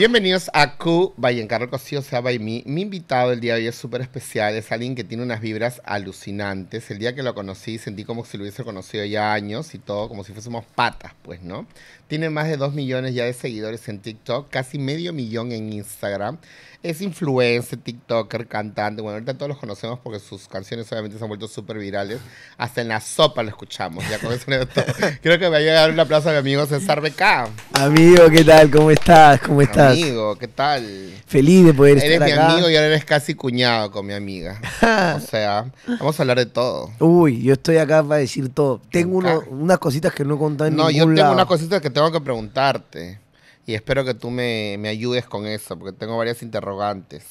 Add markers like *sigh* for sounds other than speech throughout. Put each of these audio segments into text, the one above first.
Bienvenidos a Q by Encargo Cosío, sea, by Me. Mi invitado el día de hoy es súper especial, es alguien que tiene unas vibras alucinantes. El día que lo conocí sentí como si lo hubiese conocido ya años y todo, como si fuésemos patas, pues, ¿no? Tiene más de 2 millones ya de seguidores en TikTok, casi medio millón en Instagram es influencer, TikToker, cantante. Bueno, ahorita todos los conocemos porque sus canciones obviamente se han vuelto súper virales. Hasta en la sopa lo escuchamos. Ya con eso *laughs* Creo que me va a dar un plaza a mi amigo César Beca. Amigo, ¿qué tal? ¿Cómo estás? ¿Cómo estás? Amigo, ¿qué tal? Feliz de poder estar acá. Eres mi amigo y ahora eres casi cuñado con mi amiga. *laughs* o sea, vamos a hablar de todo. Uy, yo estoy acá para decir todo. Tengo unas cositas que no he contado en no, lado. No, yo tengo unas cositas que tengo que preguntarte. Y espero que tú me, ayudes con eso, porque tengo varias interrogantes.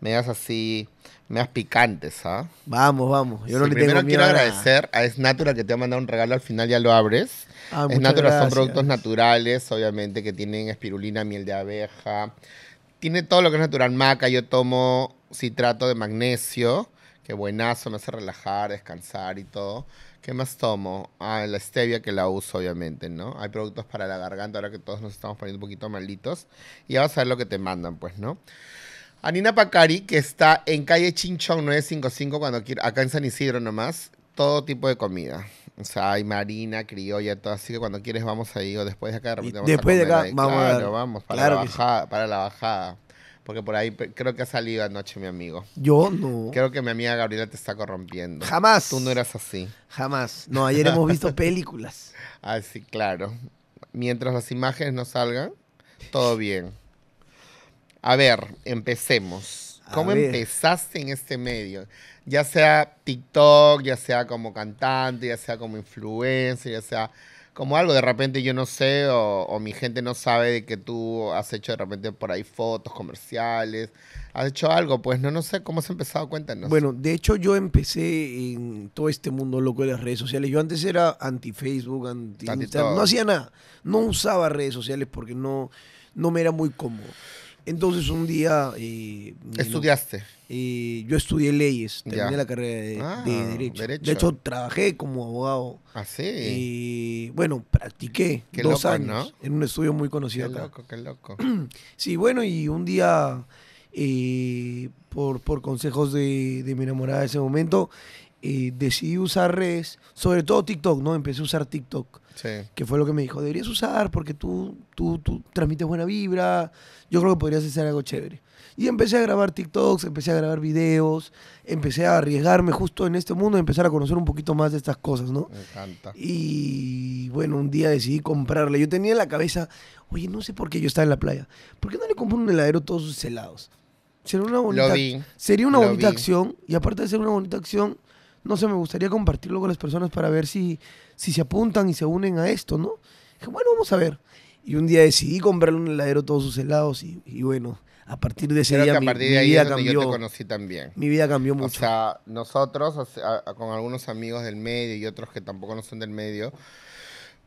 Me das así, me das picantes, ¿ah? Vamos, vamos. Yo no le tengo quiero agradecer a Natura que te ha mandado un regalo al final, ya lo abres. Ah, es Natura son productos naturales, obviamente, que tienen espirulina, miel de abeja. Tiene todo lo que es natural, maca. Yo tomo citrato de magnesio, que buenazo, me hace relajar, descansar y todo. ¿Qué más tomo? a ah, la stevia que la uso, obviamente, ¿no? Hay productos para la garganta ahora que todos nos estamos poniendo un poquito malitos. Y vamos vas a ver lo que te mandan, pues, ¿no? Anina Pacari, que está en calle Chinchón 955, cuando quiera, acá en San Isidro nomás, todo tipo de comida. O sea, hay marina, criolla, todo. Así que cuando quieres vamos ahí o después de acá de repente vamos a comer de acá vamos a... para, la bajada, para la bajada. Porque por ahí creo que ha salido anoche mi amigo. Yo no. Creo que mi amiga Gabriela te está corrompiendo. Jamás. Tú no eras así. Jamás. No, ayer hemos visto *laughs* películas. Ah, sí, claro. Mientras las imágenes no salgan, todo bien. A ver, empecemos. ¿Cómo empezaste en este medio? Ya sea TikTok, ya sea como cantante, ya sea como influencer, ya sea como algo. De repente yo no sé o, mi gente no sabe de que tú has hecho de repente por ahí fotos comerciales, has hecho algo. Pues no, no sé cómo has empezado, cuéntanos. Bueno, de hecho yo empecé en todo este mundo loco de las redes sociales. Yo antes era anti-Facebook, anti no hacía nada. No usaba redes sociales porque no, no me era muy cómodo. Entonces un día... Eh, ¿Estudiaste? y yo estudié leyes, terminé la carrera de, ah, derecho. De hecho, trabajé como abogado. Ah, sí. bueno, practiqué dos años en un estudio muy conocido. Qué loco, qué loco. *clears throat* sí, bueno, y un día, eh, por, por, consejos de, mi enamorada de ese momento, eh, decidí usar redes, sobre todo TikTok, ¿no? Empecé a usar TikTok que fue lo que me dijo, deberías usar porque tú, tú, transmites buena vibra, yo creo que podrías hacer algo chévere. Y empecé a grabar TikToks, empecé a grabar videos, empecé a arriesgarme justo en este mundo y empezar a conocer un poquito más de estas cosas, ¿no? Me encanta. Y bueno, un día decidí comprarle. Yo tenía en la cabeza, oye, no sé por qué yo estaba en la playa. ¿Por qué no le compro un heladero todos sus helados? Sería una bonita, Sería una bonita acción. Y aparte de ser una bonita acción, no sé, me gustaría compartirlo con las personas para ver si, si se apuntan y se unen a esto, ¿no? bueno, vamos a ver. Y un día decidí comprarle un heladero todos sus helados y, bueno, a partir de ese Creo día a partir de ahí vida Yo te conocí también. Mi vida cambió mucho. O sea, nosotros con algunos amigos del medio y otros que tampoco no son del medio,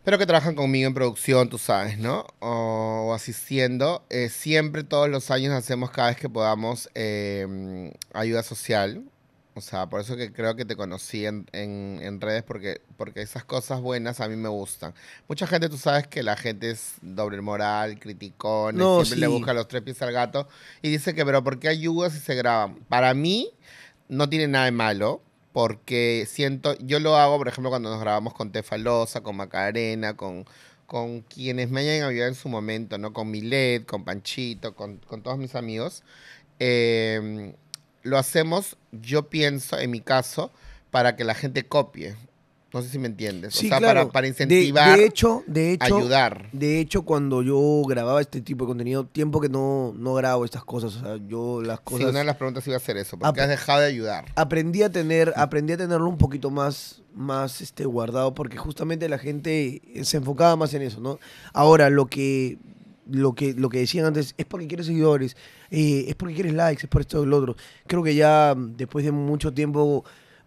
pero que trabajan conmigo en producción, tú sabes, ¿no? O, asistiendo. Eh, siempre todos los años hacemos cada vez que podamos eh, ayuda social o sea, por eso que creo que te conocí en, redes, porque, porque esas cosas buenas a mí me gustan. Mucha gente, tú sabes que la gente es doble moral, criticón, no, siempre le busca los tres pies al gato y dice que, pero ¿por qué ayuda si se graban? Para mí, no tiene nada de malo, porque siento, yo lo hago, por ejemplo, cuando nos grabamos con Tefalosa, con Macarena, con, con quienes me hayan ayudado en su momento, ¿no? Con Milet, con Panchito, con, con todos mis amigos. Eh, lo hacemos, yo pienso, en mi caso, para que la gente copie. No sé si me entiendes. o sea, para, para, incentivar, de, hecho, de hecho, ayudar. De hecho, cuando yo grababa este tipo de contenido, tiempo que no, no grabo estas cosas. O sea, yo las cosas. Sí, una de las preguntas iba a ser eso. porque has dejado de ayudar? Aprendí a tener, aprendí a tenerlo un poquito más, más este, guardado, porque justamente la gente se enfocaba más en eso, ¿no? Ahora, lo que lo que, lo que decían antes, es porque quieres seguidores, y eh, es porque quieres likes, es por esto y lo otro. Creo que ya después de mucho tiempo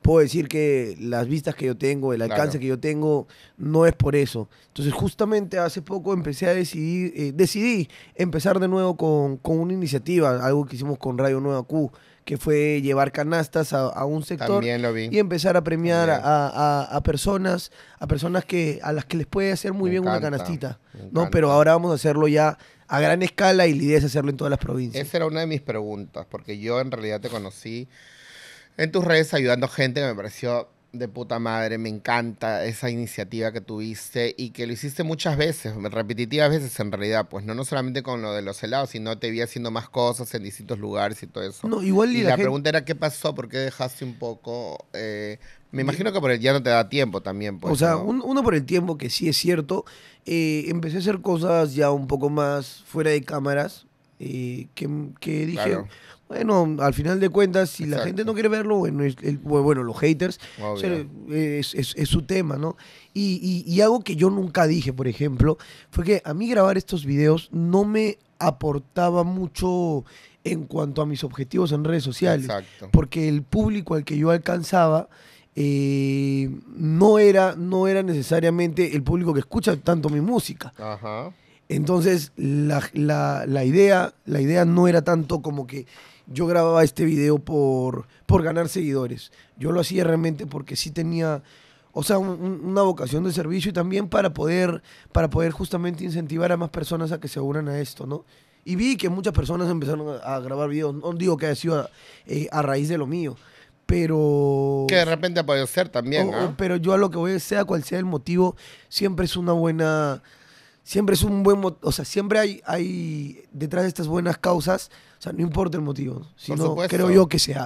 puedo decir que las vistas que yo tengo, el alcance que yo tengo, no es por eso. Entonces, justamente hace poco empecé a decidir, eh, decidí empezar de nuevo con, una iniciativa, algo que hicimos con Radio Nueva Q, que fue llevar canastas a, un sector y empezar a premiar a, personas, a personas que a las que les puede hacer muy bien una canastita, ¿no? Pero ahora vamos a hacerlo ya a gran escala y la idea es hacerlo en todas las provincias. Esa era una de mis preguntas, porque yo en realidad te conocí en tus redes ayudando gente, que me pareció de puta madre, me encanta esa iniciativa que tuviste y que lo hiciste muchas veces, repetitivas veces en realidad, pues no, no solamente con lo de los helados, sino te vi haciendo más cosas en distintos lugares y todo eso. No, igual y, la, pregunta era qué pasó, por qué dejaste un poco... Eh, me imagino que por el ya no te da tiempo también. Pues, o sea, uno por el tiempo, que sí es cierto. Eh, empecé a hacer cosas ya un poco más fuera de cámaras, y eh, que, que, dije, bueno, al final de cuentas, si la gente no quiere verlo, bueno, bueno los haters, es, su tema, ¿no? Y, algo que yo nunca dije, por ejemplo, fue que a mí grabar estos videos no me aportaba mucho en cuanto a mis objetivos en redes sociales. Exacto. Porque el público al que yo alcanzaba eh, no, era, no era necesariamente el público que escucha tanto mi música. Ajá. Entonces, la, la, idea, la idea no era tanto como que yo grababa este video por, por ganar seguidores. Yo lo hacía realmente porque sí tenía, o sea, una vocación de servicio y también para poder, para poder justamente incentivar a más personas a que se unan a esto, ¿no? Y vi que muchas personas empezaron a, grabar videos. No digo que haya sido eh, a, raíz de lo mío pero... Que de repente puede ser también. ¿no? Pero yo a lo que voy, sea cual sea el motivo, siempre es una buena siempre es un buen o sea siempre hay hay detrás de estas buenas causas o sea no importa el motivo sino creo yo que se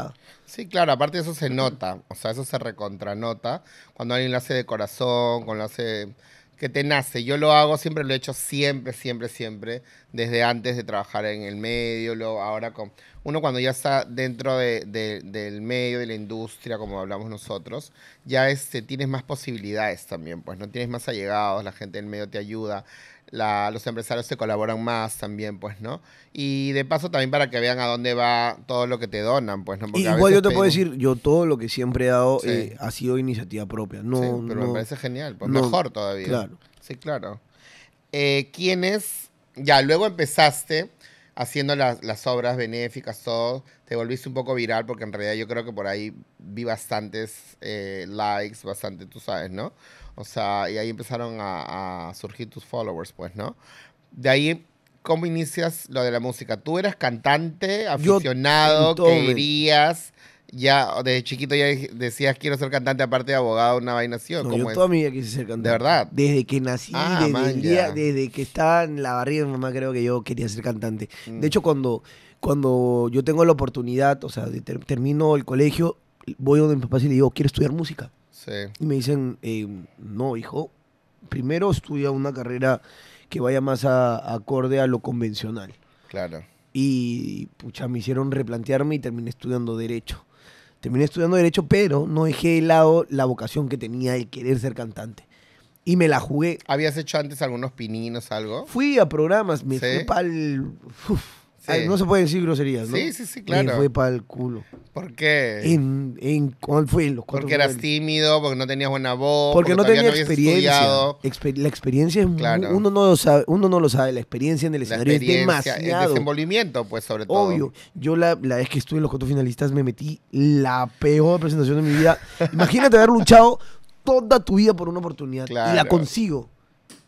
sí claro aparte eso se nota o sea eso se recontranota cuando alguien lo hace de corazón cuando lo hace que te nace. Yo lo hago, siempre lo he hecho, siempre, siempre, siempre, desde antes de trabajar en el medio, lo, ahora con... Uno cuando ya está dentro del medio, de la industria, como hablamos nosotros, ya este, tienes más posibilidades también, pues no tienes más allegados, la gente del medio te ayuda la, los empresarios se colaboran más también, pues, ¿no? Y de paso también para que vean a dónde va todo lo que te donan, pues, ¿no? Porque Igual yo te puedo decir, yo todo lo que siempre he dado eh, ha sido iniciativa propia. No, sí, pero me parece genial, pues, mejor todavía. Claro. Sí, claro. Eh, ¿Quiénes? Ya, luego empezaste haciendo las, las, obras benéficas, todo. Te volviste un poco viral porque en realidad yo creo que por ahí vi bastantes eh, likes, bastante, tú sabes, ¿no? O sea, y ahí empezaron a, surgir tus followers, pues, ¿no? De ahí ¿Cómo inicias lo de la música? ¿Tú eras cantante, aficionado, querías? Ya, desde chiquito ya decías quiero ser cantante, aparte de abogado, una vaina así. no, yo toda mi vida quise ser cantante. ¿De verdad? Desde que nací, ah, desde, desde que estaba en la barriga de mi mamá, creo que yo quería ser cantante. De mm. hecho, cuando, cuando yo tengo la oportunidad, o sea, termino el colegio, voy donde mi papá y le digo, quiero estudiar música. Y me dicen, eh, no, hijo, primero estudia una carrera que vaya más acorde a lo convencional. Claro. Y pucha, me hicieron replantearme y terminé estudiando Derecho. Terminé estudiando Derecho, pero no dejé de lado la vocación que tenía de querer ser cantante. Y me la jugué. ¿Habías hecho antes algunos pininos, algo? Fui a programas, me fui para el no se puede decir groserías, ¿no? Sí, sí, sí, claro. Me fue para el culo. ¿Por qué? En, ¿Cuál fue? En los cuatro porque eras tímido, porque no tenías buena voz. Porque, no tenías experiencia. la experiencia es uno, no lo sabe, uno no lo sabe. La experiencia en el escenario es demasiado. El desenvolvimiento, pues, sobre todo. Obvio. Yo la, vez que estuve en los cuatro finalistas me metí la peor presentación de mi vida. *laughs* Imagínate haber luchado toda tu vida por una oportunidad y la consigo.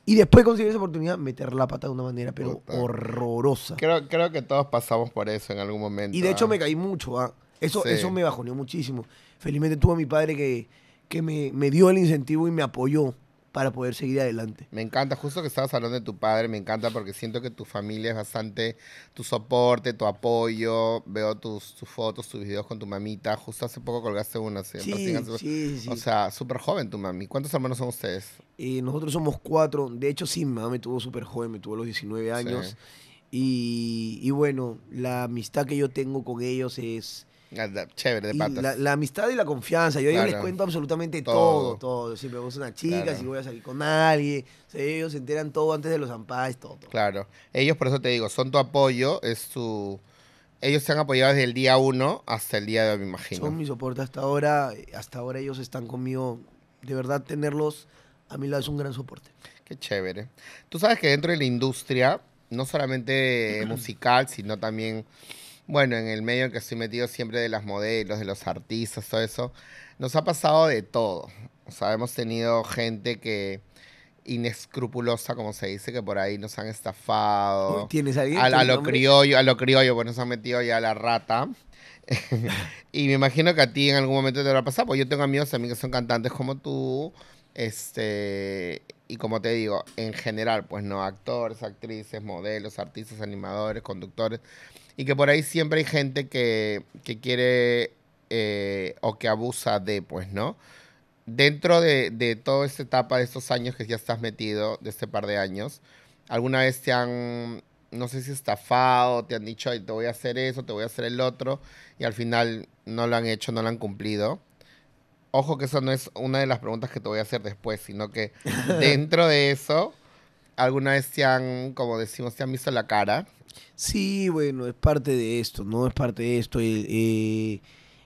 Y después conseguir esa oportunidad, meter la pata de una manera, pero horrorosa. Creo, creo que todos pasamos por eso en algún momento. Y de hecho ¿ah? me caí mucho, ¿ah? Eso, eso me bajoneó muchísimo. Felizmente tuve a mi padre que, que me, dio el incentivo y me apoyó para poder seguir adelante. Me encanta, justo que estabas hablando de tu padre, me encanta porque siento que tu familia es bastante tu soporte, tu apoyo. Veo tus, fotos, tus videos con tu mamita. Justo hace poco colgaste una. Sí, sí, sí, O sea, súper joven tu mami. ¿Cuántos hermanos son ustedes? Y eh, nosotros somos cuatro. De hecho, sí, mamá me tuvo súper joven, me tuvo los 19 años. y, bueno, la amistad que yo tengo con ellos es Ah, chévere, de La, amistad y la confianza. Yo a les cuento absolutamente todo, todo. Si me gusta una chica, si voy a salir con alguien. ellos se enteran todo antes de los ampais, todo, todo, Claro. Ellos, por eso te digo, son tu apoyo, es su... Ellos se han apoyado desde el día uno hasta el día de hoy, me imagino. Son mi soporte hasta ahora. Eh, hasta ahora ellos están conmigo. De verdad, tenerlos a mi lado es un gran soporte. Qué chévere. Tú sabes que dentro de la industria, no solamente *clears throat* musical, sino también bueno, en el medio en que estoy metido siempre de las modelos, de los artistas, todo eso, nos ha pasado de todo. O sea, hemos tenido gente que inescrupulosa, como se dice, que por ahí nos han estafado. ¿Tienes alguien? A, lo criollo, a lo criollo, pues nos han metido ya a la rata. *laughs* y me imagino que a ti en algún momento te habrá pasado, porque yo tengo amigos también que son cantantes como tú, este, y como te digo, en general, pues no, actores, actrices, modelos, artistas, animadores, conductores y que por ahí siempre hay gente que, que quiere eh, o que abusa de, pues, ¿no? Dentro de, de, toda esta etapa, de estos años que ya estás metido, de este par de años, ¿alguna vez te han, no sé si estafado, te han dicho, te voy a hacer eso, te voy a hacer el otro, y al final no lo han hecho, no lo han cumplido? Ojo que eso no es una de las preguntas que te voy a hacer después, sino que *laughs* dentro de eso alguna vez te han, como decimos, te han visto la cara. Sí, bueno, es parte de esto, ¿no? Es parte de esto. Eh, eh,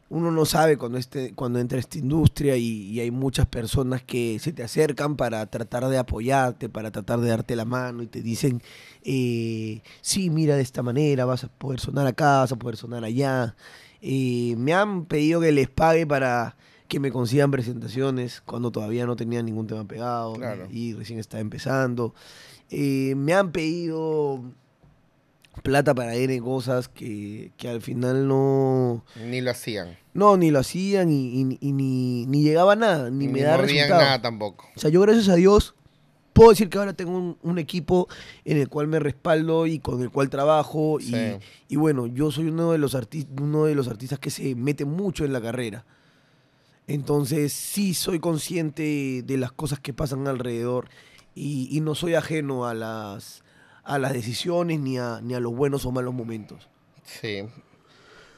uno no sabe cuando, este, cuando entra esta industria y, hay muchas personas que se te acercan para tratar de apoyarte, para tratar de darte la mano y te dicen, eh, sí, mira de esta manera, vas a poder sonar acá, vas a poder sonar allá. Eh, me han pedido que les pague para que me consigan presentaciones cuando todavía no tenía ningún tema pegado y recién estaba empezando. Eh, me han pedido plata para N cosas que, al final no... Ni lo hacían. No, ni lo hacían y, ni, llegaba nada, ni, me me resultado. no resultado. nada tampoco. O sea, yo gracias a Dios puedo decir que ahora tengo un, equipo en el cual me respaldo y con el cual trabajo. Y, bueno, yo soy uno de los, uno de los artistas que se mete mucho en la carrera. Entonces sí soy consciente de las cosas que pasan alrededor y, no soy ajeno a las, a las decisiones ni a, ni a los buenos o malos momentos. Sí,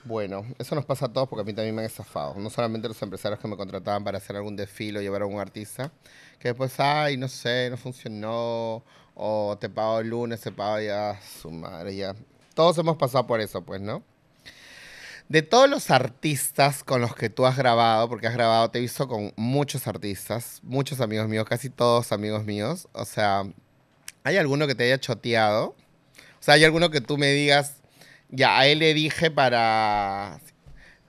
bueno, eso nos pasa a todos porque a mí también me han estafado. No solamente los empresarios que me contrataban para hacer algún desfile o llevar a un artista, que después, ay, no sé, no funcionó, o te pago el lunes, te pago ya, su madre, ya. Todos hemos pasado por eso, pues, ¿no? de todos los artistas con los que tú has grabado, porque has grabado, te he visto con muchos artistas, muchos amigos míos, casi todos amigos míos. O sea, ¿hay alguno que te haya choteado? O sea, ¿hay alguno que tú me digas, ya, a él le dije para,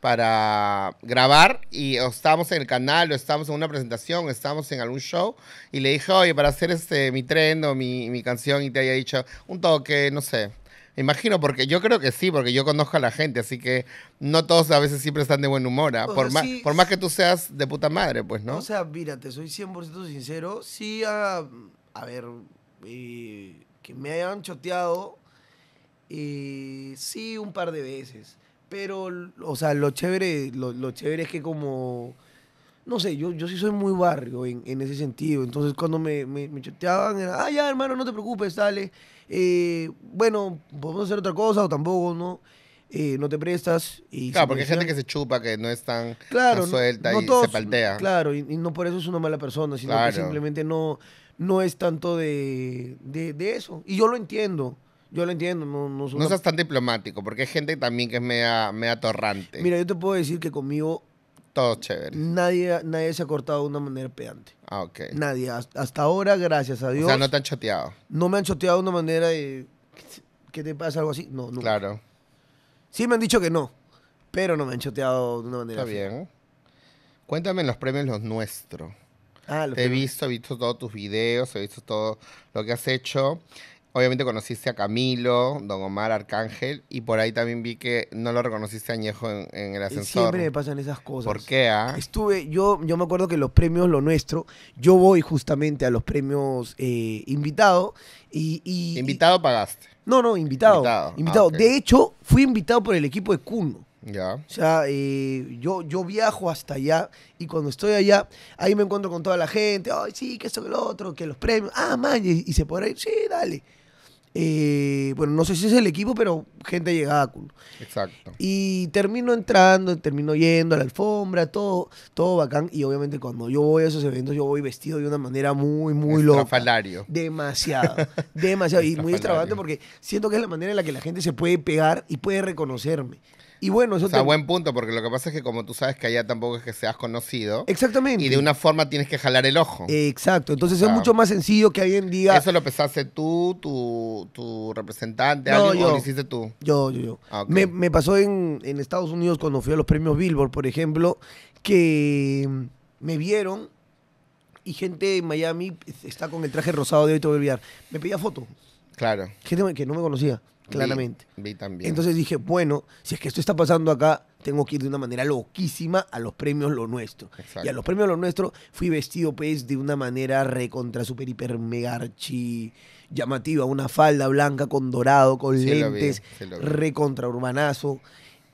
para grabar y estábamos en el canal o estábamos en una presentación, o estábamos en algún show y le dije, oye, para hacer este, mi tren o mi, mi canción y te haya dicho un toque, no sé. Imagino, porque yo creo que sí, porque yo conozco a la gente, así que no todos a veces siempre están de buen humor, ¿ah? por, más, por más que tú seas de puta madre, pues, ¿no? O sea, mira te soy 100% sincero. Sí, a, ah, a ver, que me hayan choteado, y sí, un par de veces. Pero, o sea, lo chévere, lo, lo chévere es que como no sé, yo, yo sí soy muy barrio en, en ese sentido. Entonces, cuando me, me, era, ah, ya, hermano, no te preocupes, dale. Eh, bueno, podemos hacer otra cosa o tampoco, ¿no? Eh, no te prestas. Y claro, porque hay gente que se chupa, que no es tan, suelta y se paltea. Claro, y, no por eso es una mala persona, sino que simplemente no, no es tanto de, eso. Y yo lo entiendo. Yo lo entiendo, no, no, seas tan diplomático, porque hay gente también que es media, media atorrante. Mira, yo te puedo decir que conmigo todo chévere. Nadie, nadie se ha cortado de una manera peante. Ah, ok. Nadie. Hasta, ahora, gracias a Dios. O sea, no te han chateado. No me han choteado de una manera de. ¿Qué te pasa? Algo así. No, nunca. Claro. Sí me han dicho que no, pero no me han chateado de una manera. Está bien. Cuéntame los premios Los Nuestros. Ah, los Te premios. he visto, he visto todos tus videos, he visto todo lo que has hecho. Obviamente conociste a Camilo, Don Omar, Arcángel, y por ahí también vi que no lo reconociste a Añejo en, el ascensor. Siempre me pasan esas cosas. ¿Por qué? Ah? Estuve, yo, yo me acuerdo que los premios Lo Nuestro, yo voy justamente a los premios eh, invitado y, ¿Invitado pagaste? No, no, invitado. Invitado. Ah, de hecho, fui invitado por el equipo de Cuno. Ya. O sea, eh, yo, yo viajo hasta allá y cuando estoy allá, ahí me encuentro con toda la gente. Ay, sí, que eso, que lo otro, que los premios. Ah, man, y, y se podrá ir. Sí, dale. Eh, bueno, no sé si es el equipo, pero gente llegada a culo. Exacto. Y termino entrando, termino yendo a la alfombra, todo, todo bacán. Y obviamente cuando yo voy a esos eventos, yo voy vestido de una manera muy, muy loca. Demasiado. demasiado. y muy extravagante porque siento que es la manera en la que la gente se puede pegar y puede reconocerme. Y bueno, eso O sea, buen punto, porque lo que pasa es que como tú sabes que allá tampoco es que seas conocido. Exactamente. Y de una forma tienes que jalar el ojo. Exacto. Entonces es mucho más sencillo que alguien diga... ¿Eso lo pensaste tú, tu, representante, no, alguien, lo hiciste tú? Yo, yo, yo. Ah, me, pasó en, en Estados Unidos cuando fui a los premios Billboard, por ejemplo, que me vieron y gente en Miami está con el traje rosado de hoy, te voy a olvidar. Me pedía foto. Claro. Gente que no me conocía claramente. Vi, también. Entonces dije, bueno, si es que esto está pasando acá, tengo que ir de una manera loquísima a los premios Lo Nuestro. Y a los premios Lo Nuestro fui vestido, pues, de una manera recontra, super, hiper, mega llamativa. Una falda blanca con dorado, con lentes re contra urbanazo.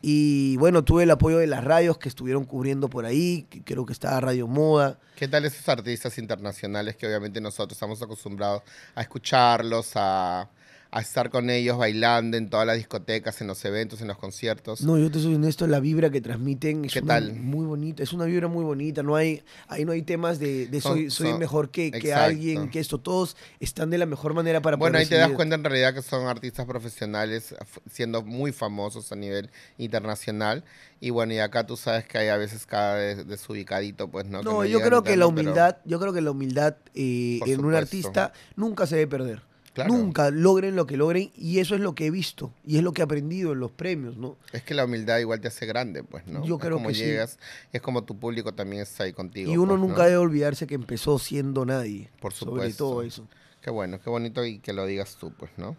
Y bueno, tuve el apoyo de las radios que estuvieron cubriendo por ahí, creo que estaba Radio Moda. ¿Qué tal esos artistas internacionales que obviamente nosotros estamos acostumbrados a escucharlos, a, a estar con ellos bailando en todas las discotecas, en los eventos, en los conciertos. No, yo te soy honesto, la vibra que transmiten es muy bonita, es una vibra muy bonita, no hay, ahí no hay temas de, soy, mejor que, alguien, que esto, todos están de la mejor manera para Bueno, ahí te das cuenta en realidad que son artistas profesionales siendo muy famosos a nivel internacional y bueno, y acá tú sabes que hay a veces cada vez desubicadito, pues no. No, yo creo que la humildad, yo creo que la humildad eh, en un artista nunca se debe perder. Nunca logren lo que logren y eso es lo que he visto y es lo que he aprendido en los premios, ¿no? Es que la humildad igual te hace grande, pues, ¿no? Yo creo como que llegas, es como tu público también está ahí contigo. Y uno pues, nunca debe olvidarse que empezó siendo nadie. Por supuesto. Sobre todo eso. Qué bueno, qué bonito y que lo digas tú, pues, ¿no?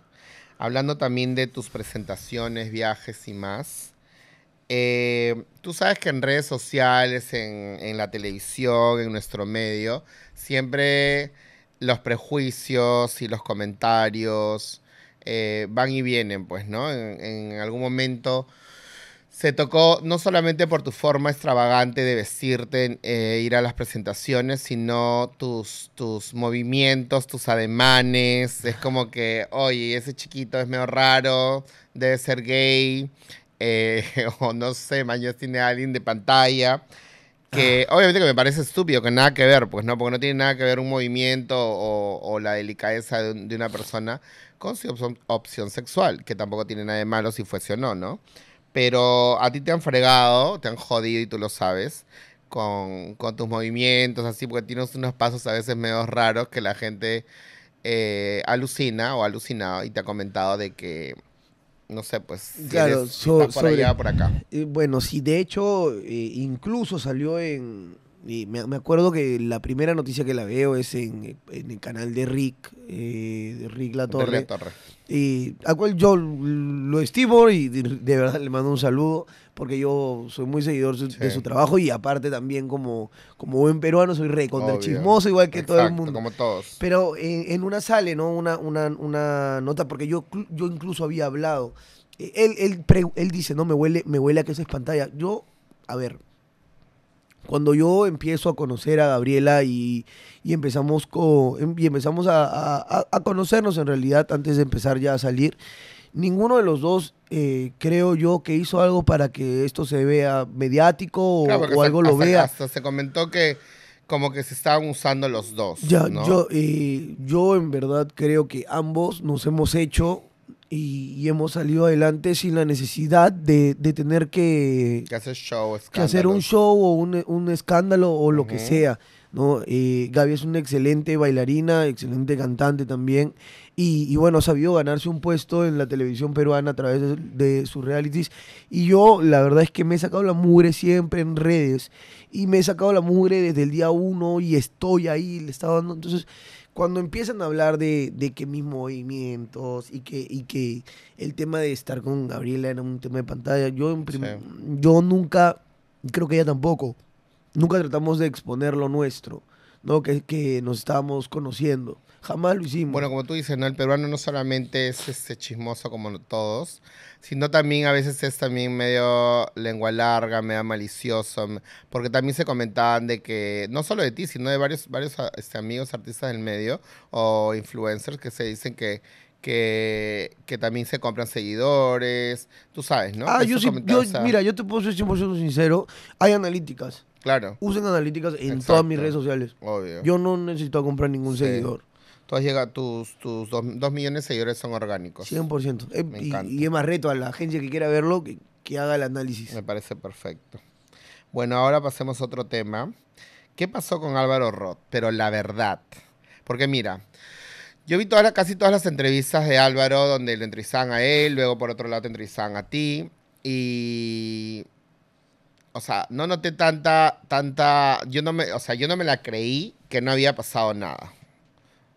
Hablando también de tus presentaciones, viajes y más. Eh, tú sabes que en redes sociales, en, en la televisión, en nuestro medio, siempre los prejuicios y los comentarios eh, van y vienen, pues, ¿no? En, algún momento se tocó no solamente por tu forma extravagante de vestirte, eh, ir a las presentaciones, sino tus, tus movimientos, tus ademanes. Es como que, oye, ese chiquito es medio raro, debe ser gay, eh, *laughs* o no sé, mañana tiene alguien de pantalla que ah. obviamente que me parece estúpido, que nada que ver, pues no, porque no tiene nada que ver un movimiento o, la delicadeza de, una persona con su opción, sexual, que tampoco tiene nada de malo si fuese o no, ¿no? Pero a ti te han fregado, te han jodido y tú lo sabes. Con, tus movimientos, así, porque tienes unos pasos a veces medio raros que la gente eh, alucina o ha alucinado y te ha comentado de que no sé, pues si claro, eres, por acá. Eh, bueno, sí, de hecho, eh, incluso salió en, y eh, me, acuerdo que la primera noticia que la veo es en, el canal de Rick, eh, de Rick La Torre. Y al cual yo lo estimo y de, verdad le mando un saludo porque yo soy muy seguidor de su trabajo y aparte también como, como buen peruano soy re chismoso igual que todo el mundo. Pero en, una sale, ¿no? Una, una, una, nota porque yo, yo incluso había hablado. Eh, él, él, él dice, no, me huele, me huele a que eso es pantalla. Yo, a ver, cuando yo empiezo a conocer a Gabriela y, empezamos, con, y empezamos em, a, conocernos en realidad antes de empezar ya a salir, ninguno de los dos eh, creo yo que hizo algo para que esto se vea mediático o, algo lo vea. Hasta se comentó que como que se estaban usando los dos. Ya, yo, eh, yo en verdad creo que ambos nos hemos hecho y, hemos salido adelante sin la necesidad de, tener que, hacer, un show o un, escándalo o lo que sea. ¿no? Eh, Gaby es una excelente bailarina, excelente cantante también. Y, bueno, ha sabido ganarse un puesto en la televisión peruana a través de, su sus realities. Y yo, la verdad es que me he sacado la mugre siempre en redes. Y me he sacado la mugre desde el día uno y estoy ahí, le estaba dando. Entonces, cuando empiezan a hablar de, de que mis movimientos y que, y que el tema de estar con Gabriela era un tema de pantalla, yo, en yo nunca, creo que ella tampoco, nunca tratamos de exponer lo nuestro, ¿no? Que, que nos estábamos conociendo. Jamás lo hicimos. Bueno, como tú dices, ¿no? el peruano no solamente es este, chismoso como todos, sino también a veces es también medio lengua larga, medio malicioso, porque también se comentaban de que, no solo de ti, sino de varios, varios este, amigos artistas del medio o influencers que se dicen que que, que, también se compran seguidores, tú sabes, ¿no? Ah, yo sí, mira, yo te puedo ser 100% sincero, hay analíticas. Claro. Usen analíticas en todas mis redes sociales. Obvio. Yo no necesito comprar ningún seguidor tú tus, tus dos, millones de seguidores son orgánicos. 100%. Eh, y, es más reto a la gente que quiera verlo que, haga el análisis. Me parece perfecto. Bueno, ahora pasemos a otro tema. ¿Qué pasó con Álvaro Roth? Pero la verdad. Porque mira, yo vi todas casi todas las entrevistas de Álvaro donde le entrevistaban a él, luego por otro lado te entrevistaban a ti. Y o sea, no noté tanta, tanta, yo no me, o sea, yo no me la creí que no había pasado nada.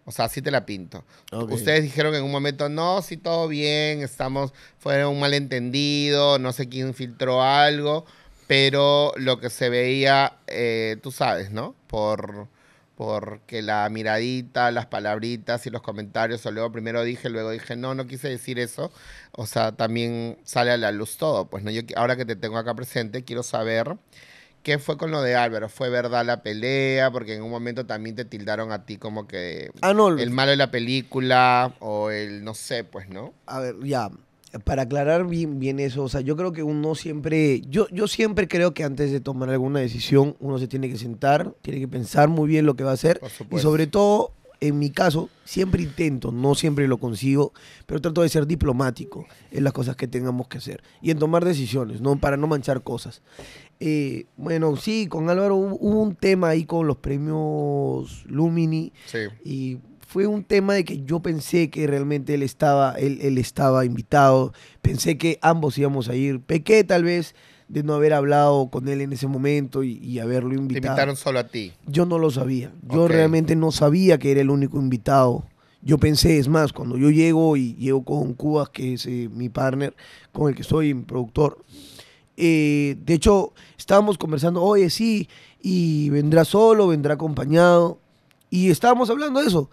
O sea, así te la pinto. Ustedes dijeron en un momento, no, sí, todo bien, estamos, fue un malentendido, no sé quién filtró algo, pero lo que se veía, eh, tú sabes, ¿no? Por porque la miradita, las palabritas y los comentarios, o luego primero dije, luego dije, no, no quise decir eso, o sea, también sale a la luz todo. Pues no, yo ahora que te tengo acá presente, quiero saber ¿Qué fue con lo de Álvaro? ¿Fue verdad la pelea? Porque en un momento también te tildaron a ti como que ah, el malo de la película o el no sé, pues, ¿no? A ver, ya, para aclarar bien, bien eso, o sea, yo creo que uno siempre, yo, yo siempre creo que antes de tomar alguna decisión uno se tiene que sentar, tiene que pensar muy bien lo que va a hacer y sobre todo en mi caso, siempre intento, no siempre lo consigo, pero trato de ser diplomático en las cosas que tengamos que hacer y en tomar decisiones, ¿no? para no manchar cosas. Eh, bueno, sí, con Álvaro hubo, un tema ahí con los premios Lumini. Y fue un tema de que yo pensé que realmente él estaba, él, estaba invitado. Pensé que ambos íbamos a ir. Pequé tal vez de no haber hablado con él en ese momento y, haberlo invitado. Te invitaron solo a ti. Yo no lo sabía. Yo realmente no sabía que era el único invitado. Yo pensé, es más, cuando yo llego y llego con Cubas, que es eh, mi partner, con el que soy productor, eh, de hecho, estábamos conversando, oye, sí, y vendrá solo, vendrá acompañado. Y estábamos hablando de eso.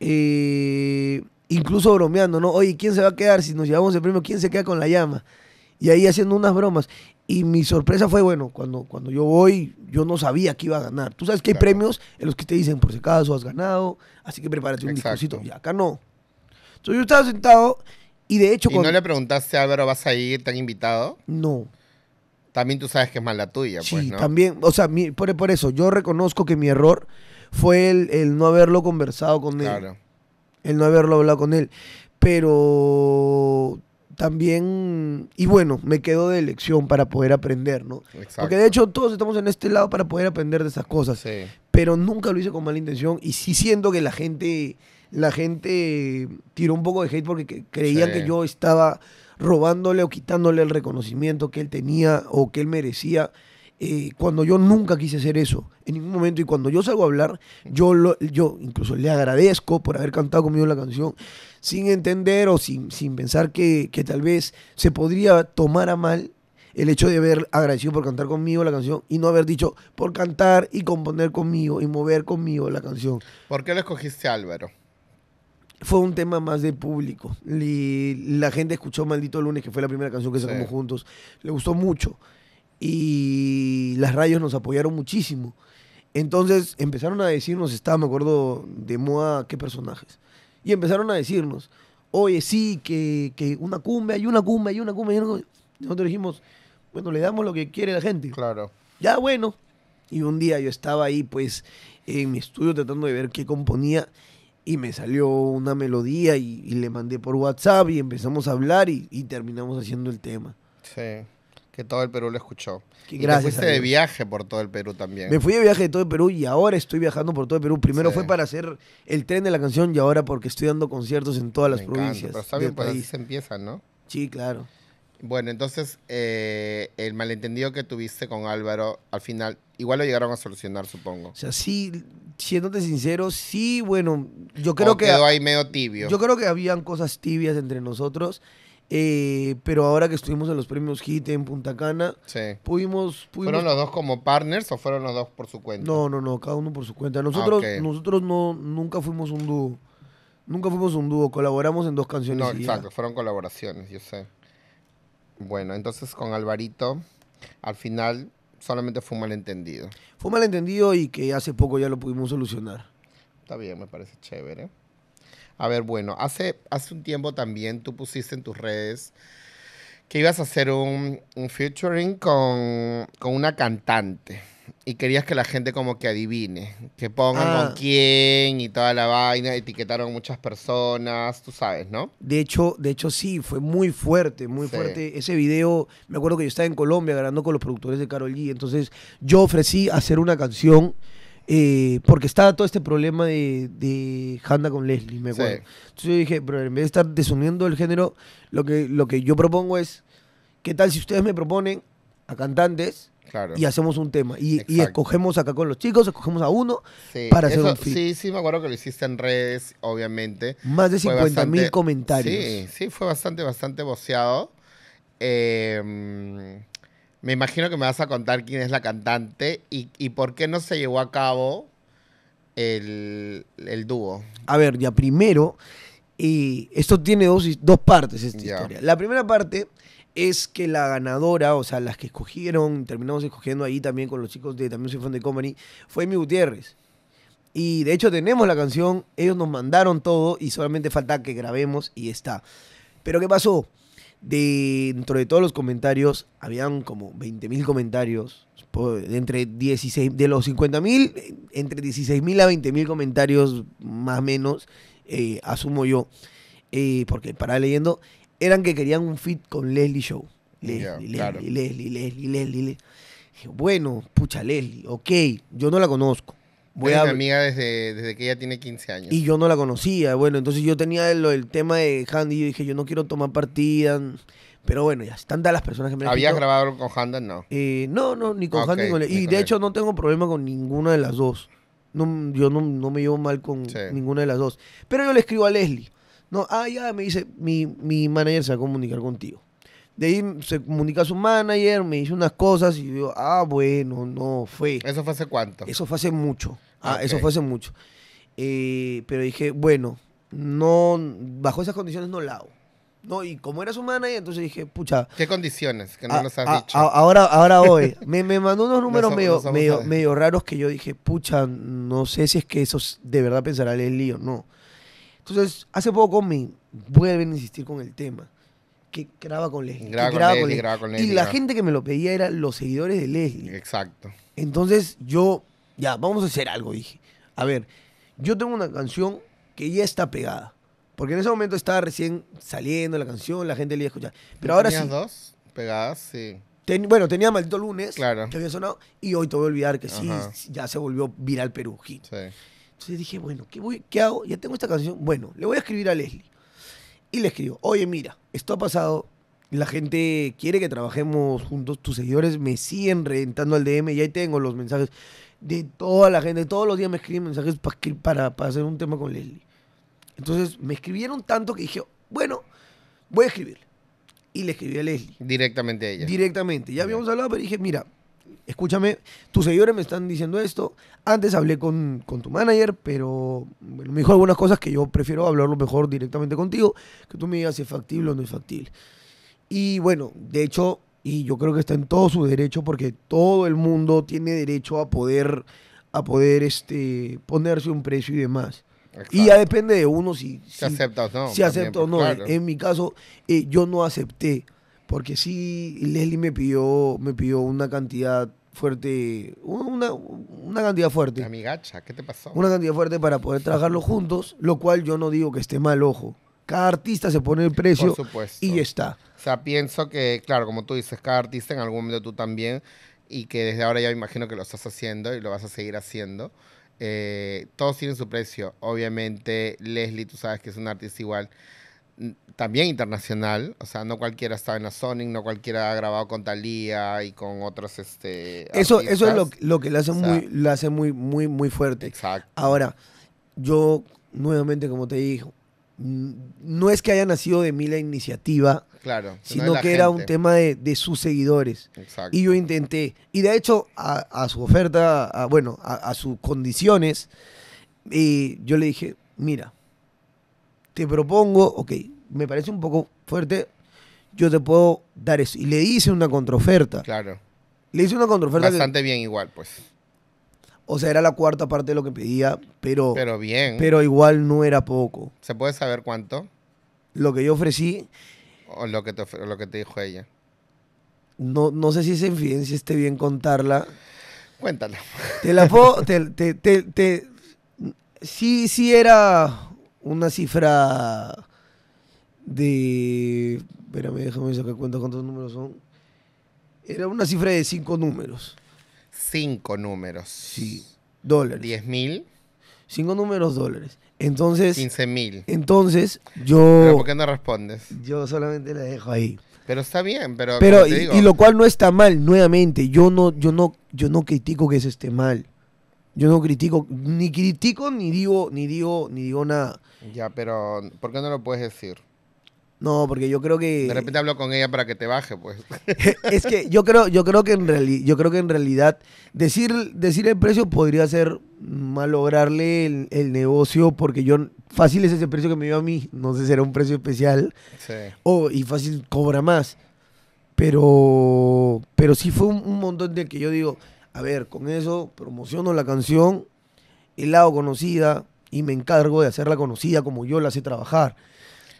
Eh, incluso bromeando, ¿no? Oye, ¿quién se va a quedar si nos llevamos el premio? ¿Quién se queda con la llama? Y ahí haciendo unas bromas. Y mi sorpresa fue, bueno, cuando, cuando yo voy, yo no sabía que iba a ganar. Tú sabes que hay premios en los que te dicen, por si acaso has ganado, así que prepárate un Exacto. Y acá no. Entonces yo estaba sentado y de hecho... ¿Y no le preguntaste, Álvaro, vas a ir, tan invitado? No. También tú sabes que es la tuya, pues, sí, también, o sea, por, eso, yo reconozco que mi error fue el, no haberlo conversado con él. Claro. El no haberlo hablado con él. Pero también, y bueno, me quedo de lección para poder aprender, ¿no? Exacto. Porque de hecho todos estamos en este lado para poder aprender de esas cosas. Sí. Pero nunca lo hice con mala intención y sí siento que la gente, la gente tiró un poco de hate porque creía que yo estaba robándole o quitándole el reconocimiento que él tenía o que él merecía. Eh, cuando yo nunca quise hacer eso, en ningún momento, y cuando yo salgo a hablar, yo, yo incluso le agradezco por haber cantado conmigo la canción, sin entender o sin, sin pensar que, que tal vez se podría tomar a mal el hecho de haber agradecido por cantar conmigo la canción y no haber dicho por cantar y componer conmigo y mover conmigo la canción. ¿Por qué lo escogiste Álvaro? fue un tema más de público. la gente escuchó Maldito Lunes, que fue la primera canción que sacamos juntos. Le gustó mucho. Y las radios nos apoyaron muchísimo. Entonces empezaron a decirnos, estaba, me acuerdo, de moda, qué personajes. Y empezaron a decirnos, oye, sí, que, una cumbia, hay una cumbia, hay una cumbia, Nosotros dijimos, bueno, le damos lo que quiere la gente. Claro. Ya, bueno. Y un día yo estaba ahí, pues, en mi estudio tratando de ver qué componía y me salió una melodía y, le mandé por WhatsApp y empezamos a hablar y, terminamos haciendo el tema. Sí, que todo el Perú lo escuchó. y gracias. Te fuiste de viaje por todo el Perú también. Me fui de viaje de todo el Perú y ahora estoy viajando por todo el Perú. Primero fue para hacer el tren de la canción y ahora porque estoy dando conciertos en todas las encanta, provincias. Pero está bien, por pues ahí se empieza, ¿no? Sí, claro. Bueno, entonces eh, el malentendido que tuviste con Álvaro, al final, igual lo llegaron a solucionar, supongo. O sea, sí, siéndote sincero, sí, bueno, yo creo o quedó ahí medio tibio. Yo creo que habían cosas tibias entre nosotros, eh, pero ahora que estuvimos en los premios HIT en Punta Cana, pudimos, ¿Fueron los dos como partners o fueron los dos por su cuenta? No, no, no, cada uno por su cuenta. Nosotros, ah, nosotros no, nunca fuimos un dúo. Nunca fuimos un dúo, colaboramos en dos canciones. No, exacto, fueron colaboraciones, yo sé. Bueno, entonces con Alvarito, al final solamente fue un malentendido. Fue un malentendido y que hace poco ya lo pudimos solucionar. Está bien, me parece chévere. A ver, bueno, hace, hace un tiempo también tú pusiste en tus redes que ibas a hacer un, un featuring con, con una cantante y querías que la gente como que adivine, que pongan con ah. quién y toda la vaina, etiquetaron muchas personas, tú sabes, ¿no? De hecho, de hecho sí, fue muy fuerte, muy fuerte ese video. Me acuerdo que yo estaba en Colombia grabando con los productores de Carol G, entonces yo ofrecí hacer una canción eh, porque estaba todo este problema de, Handa con Leslie, me acuerdo. Entonces yo dije, pero en vez de estar desuniendo el género, lo que, lo que yo propongo es, ¿qué tal si ustedes me proponen a cantantes? Y hacemos un tema. Y, escogemos acá con los chicos, escogemos a uno para hacer un Sí, sí, me acuerdo que lo hiciste en redes, obviamente. Más de 50 mil comentarios. Sí, sí, fue bastante, bastante voceado. Em, me imagino que me vas a contar quién es la cantante y, por qué no se llevó a cabo el, dúo. A ver, ya primero, y eh, esto tiene dos, dos partes esta historia. La primera parte es que la ganadora, o sea, las que escogieron, terminamos escogiendo ahí también con los chicos de También Soy Fan de Company, fue mi Gutiérrez. Y de hecho tenemos la canción, ellos nos mandaron todo y solamente falta que grabemos y está. Pero ¿qué pasó? Dentro de todos los comentarios, habían como 20.000 comentarios, entre 16, de los 50.000, entre 16.000 a 20.000 comentarios más o menos, eh, asumo yo, eh, porque para leyendo, eran que querían un fit con Leslie Show. Leslie, Leslie, Leslie, Leslie, bueno, pucha, Leslie, ok, yo no la conozco. Voy es mi amiga desde, desde, que ella tiene 15 años. Y yo no la conocía. Bueno, entonces yo tenía el, tema de Handy. Yo dije, yo no quiero tomar partida. Pero bueno, ya, tantas las personas que me ¿Habías grabado con Handy? No. Eh, no, no, ni con Ni con Leslie. y de hecho, no tengo problema con ninguna de las dos. yo no, me llevo mal con ninguna de las dos. Pero yo le escribo a Leslie. No, ah, ya, me dice, mi, manager se va a comunicar contigo. De ahí se comunica a su manager, me dice unas cosas y yo ah, bueno, no fue. ¿Eso fue hace cuánto? Eso fue hace mucho. Ah, eso fue hace mucho. Eh, pero dije, bueno, no, bajo esas condiciones no la No, y como era su manager, entonces dije, pucha. ¿Qué condiciones? Que no ah, nos has ah, dicho. Ah, ahora, ahora hoy. *laughs* me, mandó unos números medio, medio, raros que yo dije, pucha, no sé si es que eso de verdad pensará el lío, no. Entonces, hace poco me vuelven a insistir con el tema. Que graba con Leslie. Graba, con, Leslie, Y la gente que me lo pedía era los seguidores de Leslie. Exacto. Entonces yo, ya, vamos a hacer algo, dije. A ver, yo tengo una canción que ya está pegada. Porque en ese momento estaba recién saliendo la canción, la gente le iba a escuchar. Pero ahora sí. dos pegadas? Sí. bueno, tenía Maldito Lunes, que había sonado, y hoy te voy a olvidar que sí, ya se volvió viral Perú. Sí. Entonces dije, bueno, ¿qué, voy, hago? Ya tengo esta canción. Bueno, le voy a escribir a Leslie. Y le escribo, oye, mira, esto ha pasado. La gente quiere que trabajemos juntos. Tus seguidores me siguen reventando al DM y ahí tengo los mensajes de toda la gente. Todos los días me escriben mensajes para, para, para hacer un tema con Leslie. Entonces me escribieron tanto que dije, bueno, voy a escribir Y le escribí a Leslie. Directamente a ella. Directamente. Ya habíamos hablado, pero dije, mira, escúchame, tus seguidores me están diciendo esto. Antes hablé con, tu manager, pero me dijo algunas cosas que yo prefiero hablarlo mejor directamente contigo, que tú me digas si es factible o no es factible. Y bueno, de hecho, y yo creo que está en todo su derecho porque todo el mundo tiene derecho a poder, a poder este, ponerse un precio y demás. Y ya depende de uno si, si, acepta o no. Si no. Pues, en, mi caso, eh, yo no acepté porque sí, Leslie me pidió, me pidió una cantidad fuerte, una, cantidad fuerte. Amigacha, ¿qué te pasó? Una cantidad fuerte para poder trabajarlo juntos, lo cual yo no digo que esté mal, ojo. Cada artista se pone el precio y está. O sea, pienso que, claro, como tú dices, cada artista en algún momento tú también, y que desde ahora ya me imagino que lo estás haciendo y lo vas a seguir haciendo. Eh, todos tienen su precio. Obviamente, Leslie, tú sabes que es un artista igual también internacional, o sea, no cualquiera estaba en la Sonic, no cualquiera ha grabado con Talía y con otros este Eso eso es lo, que lo hace muy lo hace muy muy muy fuerte. Exacto. Ahora, yo nuevamente como te dije, no es que haya nacido de mí la iniciativa, claro, sino, que era un tema de, de sus seguidores. Exacto. Y yo intenté, y de hecho a, su oferta, bueno, a, a sus condiciones, y eh, yo le dije, mira, te propongo, ok, me parece un poco fuerte, yo te puedo dar eso. Y le hice una contraoferta. Claro. Le hice una contraoferta. Bastante bien igual, pues. O sea, era la cuarta parte de lo que pedía, pero... Pero bien. Pero igual no era poco. ¿Se puede saber cuánto? Lo que yo ofrecí... O lo que te, lo que te dijo ella. No, no sé si esa infidencia esté bien contarla. Cuéntala. Te la puedo... te, te, te, sí, sí era una cifra de. Espérame, déjame cuenta cuántos números son. Era una cifra de cinco números. Cinco números. Sí. Dólares. Diez mil. Cinco números dólares. Entonces. Quince mil. Entonces, yo. ¿Pero por qué no respondes? Yo solamente la dejo ahí. Pero está bien, pero. Pero, y, lo cual no está mal, nuevamente. Yo no, yo no, yo no critico que eso esté mal. Yo no critico, ni critico, ni digo, ni digo, ni digo nada. Ya, pero ¿por qué no lo puedes decir? No, porque yo creo que. De repente hablo con ella para que te baje, pues. *laughs* es que yo creo, yo creo que en realidad, yo creo que en realidad, decir, decir el precio podría ser malograrle el, el negocio, porque yo fácil es ese precio que me dio a mí. No sé si era un precio especial. Sí. y fácil cobra más. Pero, pero sí fue un, un montón del que yo digo, a ver, con eso promociono la canción, el lado conocida y me encargo de hacerla conocida como yo la sé trabajar.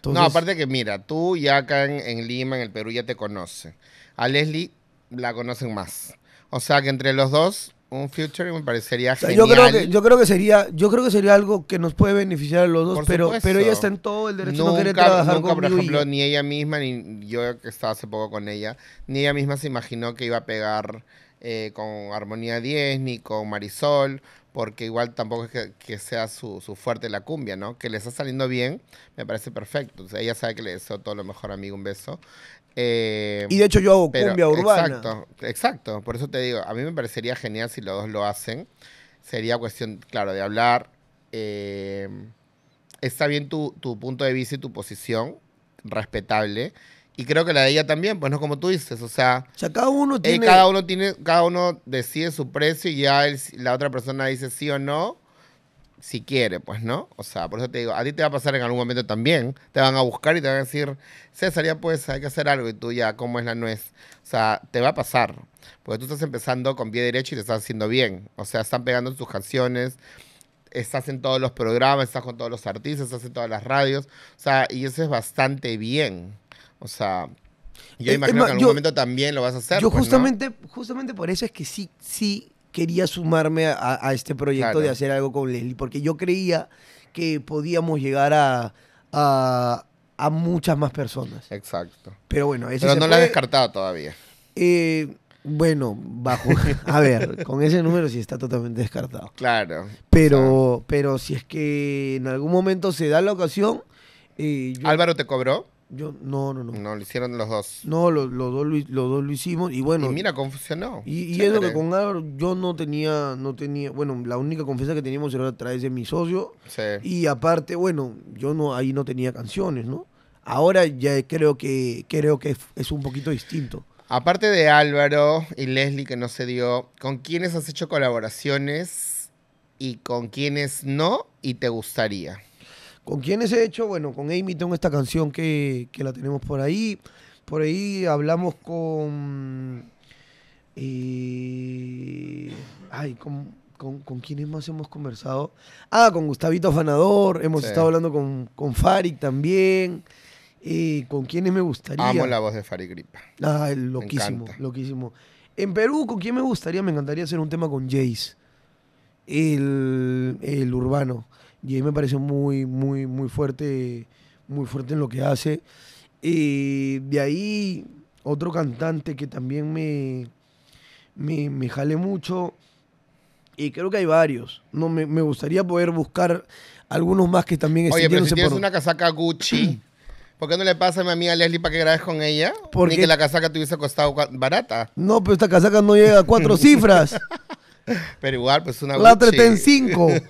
no, aparte que mira, tú ya acá en, Lima, en el Perú, ya te conocen. A Leslie la conocen más. O sea que entre los dos, un future me parecería genial. Yo creo que, yo creo que sería, yo creo que sería algo que nos puede beneficiar a los dos, pero, pero ella está en todo el derecho de no querer trabajar nunca, por ejemplo, ni ella misma, ni yo que estaba hace poco con ella, ni ella misma se imaginó que iba a pegar eh, con Armonía 10 ni con Marisol, porque igual tampoco es que, sea su, fuerte la cumbia, ¿no? Que le está saliendo bien, me parece perfecto. ella sabe que le deseo todo lo mejor, amigo, un beso. Eh, y de hecho yo hago cumbia urbana. Exacto, exacto. Por eso te digo, a mí me parecería genial si los dos lo hacen. Sería cuestión, claro, de hablar. Eh, está bien tu, tu punto de vista y tu posición, respetable y creo que la de ella también, pues no como tú dices, o sea... O cada uno eh, tiene... cada, uno tiene cada uno decide su precio y ya la otra persona dice sí o no, si quiere, pues, ¿no? O sea, por eso te digo, a ti te va a pasar en algún momento también, te van a buscar y te van a decir, César, ya pues, hay que hacer algo, y tú ya, ¿cómo es la nuez? O sea, te va a pasar, porque tú estás empezando con pie derecho y te estás haciendo bien, o sea, están pegando tus canciones, estás en todos los programas, estás con todos los artistas, estás en todas las radios, o sea, y eso es bastante bien. O sea, yo eh, imagino que en algún momento también lo vas a hacer. Yo pues, justamente, justamente por eso es que sí, sí quería sumarme a, este proyecto de hacer algo con Leslie, porque yo creía que podíamos llegar a, muchas más personas. Exacto. Pero bueno, eso Pero no la has descartado todavía. Eh, bueno, bajo. *laughs* A ver, con ese número sí está totalmente descartado. Claro. Pero, pero si es que en algún momento se da la ocasión. Eh, Álvaro te cobró no, no, no. No, lo hicieron los dos. No, los, dos, lo, hicimos y bueno. Y mira, confusionó. Y, y es lo que con Álvaro yo no tenía, no tenía, bueno, la única confianza que teníamos era a través de mi socio. Sí. Y aparte, bueno, yo no, ahí no tenía canciones, ¿no? Ahora ya creo que, creo que es un poquito distinto. Aparte de Álvaro y Leslie que no se dio, ¿con quiénes has hecho colaboraciones y con quiénes no y te gustaría? ¿Con quiénes he hecho? Bueno, con Amy tengo esta canción que, la tenemos por ahí. Por ahí hablamos con... Eh, ay, con, con, más hemos conversado. Ah, con Gustavito Afanador, hemos estado hablando con, con Farik también. y eh, ¿Con quiénes me gustaría? Amo la voz de Farik Gripa. Ah, loquísimo, loquísimo. En Perú, ¿con quién me gustaría? Me encantaría hacer un tema con Jace, el, el urbano. Y ahí me parece muy, muy, muy fuerte, muy fuerte en lo que hace. Y eh, de ahí, otro cantante que también me, me, jale mucho, y creo que hay varios. No, me, gustaría poder buscar algunos más que también Oye, pero si tienes una casaca Gucci, *clears throat* ¿por qué no le pasa a mi amiga Leslie para que grabes con ella? Porque Ni que la casaca te hubiese costado barata. No, pero esta casaca no llega a cuatro *laughs* cifras. Pero igual, pues una La Gucci. en cinco. *laughs*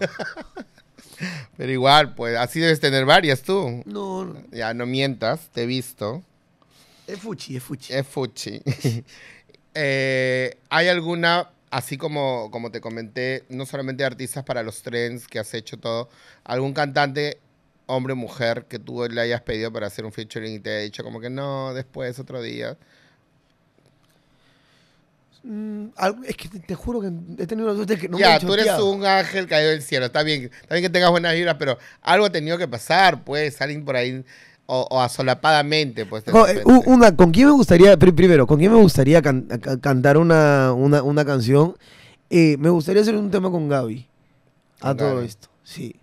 Pero igual, pues así debes tener varias tú. No, Ya no mientas, te he visto. Es fuchi, es fuchi. Es fuchi. *laughs* Eh, ¿Hay alguna, así como, como te comenté, no solamente artistas para los trends que has hecho todo, algún cantante, hombre o mujer, que tú le hayas pedido para hacer un featuring y te haya dicho como que no, después, otro día? Mm, es que te juro que he tenido una suerte que no ya, tú eres un ángel caído del cielo. Está bien, está que tengas buenas vibras, pero algo ha tenido que pasar, pues, salir por ahí o, asolapadamente, pues. Eh, una, ¿Con quién me gustaría, primero, con quién me gustaría cantar una, canción? Eh, me gustaría hacer un tema con Gaby. a todo esto, sí.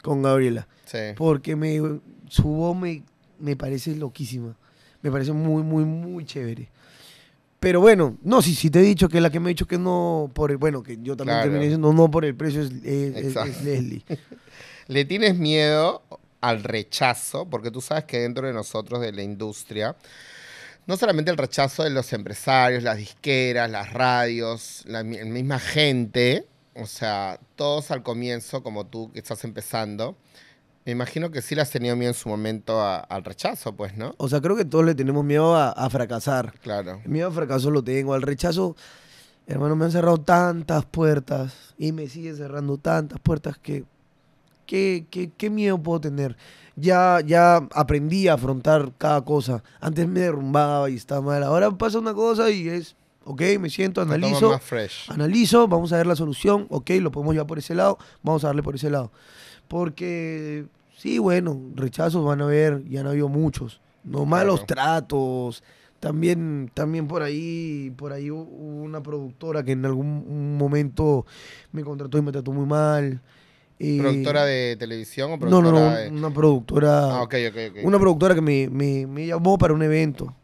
Con Gabriela. Sí. Porque me, su voz me, me parece loquísima. Me parece muy, muy, muy chévere. Pero bueno, no, si, si te he dicho que la que me ha dicho que no por bueno, que yo también terminé diciendo no por el precio es, Leslie. *laughs* ¿Le tienes miedo al rechazo? Porque tú sabes que dentro de nosotros, de la industria, no solamente el rechazo de los empresarios, las disqueras, las radios, la misma gente, o sea, todos al comienzo, como tú que estás empezando, me imagino que sí le has tenido miedo en su momento al rechazo, pues, ¿no? O sea, creo que todos le tenemos miedo a, fracasar. Claro. El miedo al fracaso lo tengo. Al rechazo, hermano, me han cerrado tantas puertas y me sigue cerrando tantas puertas que. ¿Qué, qué, qué miedo puedo tener? Ya, ya aprendí a afrontar cada cosa. Antes me derrumbaba y estaba mal. Ahora pasa una cosa y es ok, me siento, analizo, fresh. analizo, vamos a ver la solución, ok, lo podemos llevar por ese lado, vamos a darle por ese lado. Porque, sí, bueno, rechazos van a haber, ya han habido muchos. No malos tratos. También, también por ahí, por ahí hubo una productora que en algún momento me contrató y me trató muy mal. Eh, ¿Productora de televisión o productora No, no, no, una productora. Ah, una productora que me, me, llamó para un evento.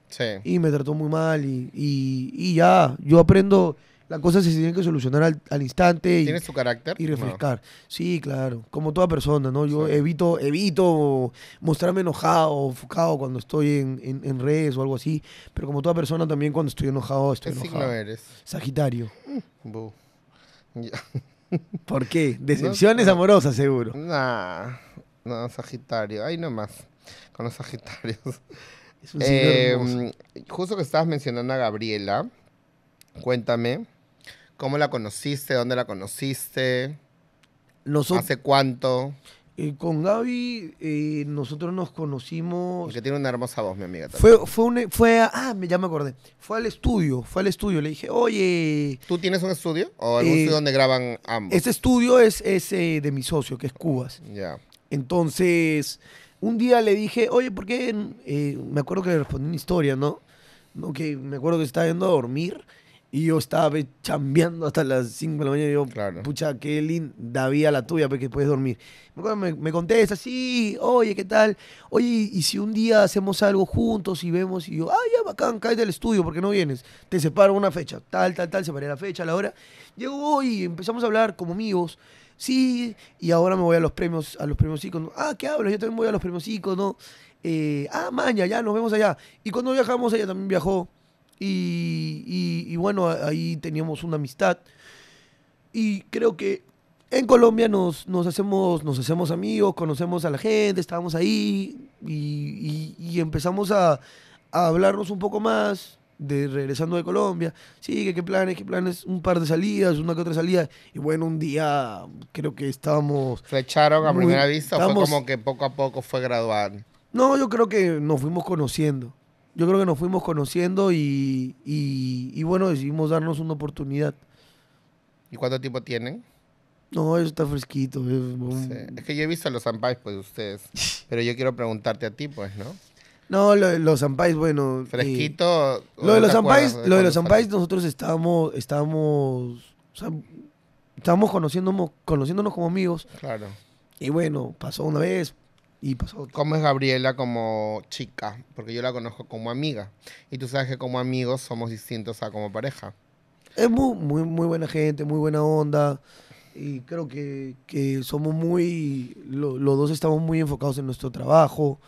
Y me trató muy mal y, y, y ya, yo aprendo la cosa se tienen que solucionar al, al instante. ¿Tienes y, carácter? Y refrescar. Sí, claro. Como toda persona, ¿no? Yo evito, evito mostrarme enojado o enfocado cuando estoy en, en, redes o algo así. Pero como toda persona también cuando estoy enojado, estoy ¿Qué enojado. signo eres? Sagitario. Mm, *laughs* ¿Por qué? Decepciones amorosas, seguro. Nah, no, Sagitario. Ahí nomás. Con los Sagitarios. Es em, justo que estabas mencionando a Gabriela, cuéntame ¿Cómo la conociste? ¿Dónde la conociste? ¿Hace cuánto? Eh, con Gaby eh, nosotros nos conocimos. Que tiene una hermosa voz, mi amiga. Fue, fue, ah, ya me acordé. Fue al estudio, fue al estudio. Le dije, oye. ¿Tú tienes un estudio o algún eh, estudio donde graban ambos? Ese estudio es, es de mi socio, que es Cubas. Ya. Entonces, un día le dije, oye, ¿por qué? me acuerdo que le respondí una historia, ¿no? ¿no? Que me acuerdo que estaba yendo a dormir y yo estaba chambeando hasta las 5 de la mañana. Y yo, pucha, qué linda vida la tuya, porque pues, puedes dormir. Me, contesta, sí, oye, ¿qué tal? Oye, y si un día hacemos algo juntos y vemos, y yo, ah, ya, bacán, cae del estudio, porque no vienes. Te separo una fecha, tal, tal, tal, separé la fecha, la hora. Llego hoy, empezamos a hablar como amigos. Sí, y ahora me voy a los premios, a los premios íconos. Ah, ¿qué hablas? Yo también voy a los premios no Eh, ah, maña, ya, nos vemos allá. Y cuando viajamos, ella también viajó y, y, bueno, ahí teníamos una amistad. Y creo que en Colombia nos, nos, hacemos, nos hacemos amigos, conocemos a la gente, estábamos ahí y, empezamos a, hablarnos un poco más de regresando de Colombia. Sí, qué planes, qué planes, un par de salidas, una que otra salida. Y bueno, un día creo que estábamos... ¿Flecharon a primera vista o fue como que poco a poco fue gradual? No, yo creo que nos fuimos conociendo yo creo que nos fuimos conociendo y, bueno, decidimos darnos una oportunidad. ¿Y cuánto tiempo tienen? No, eso está fresquito. Es, que yo he visto a los Zampais, pues, ustedes. *laughs* Pero yo quiero preguntarte a ti, pues, ¿no? No, los Zampais, bueno... Eh, ¿Fresquito? lo de los Zampais, lo nosotros estábamos, estábamos, conociéndonos, conociéndonos como amigos. Claro. Y bueno, pasó una vez, pues, ¿Cómo es Gabriela como chica? Porque yo la conozco como amiga. Y tú sabes que como amigos somos distintos a como pareja. Es muy, muy, buena gente, muy buena onda. Y creo que, somos muy. los dos estamos muy enfocados en nuestro trabajo.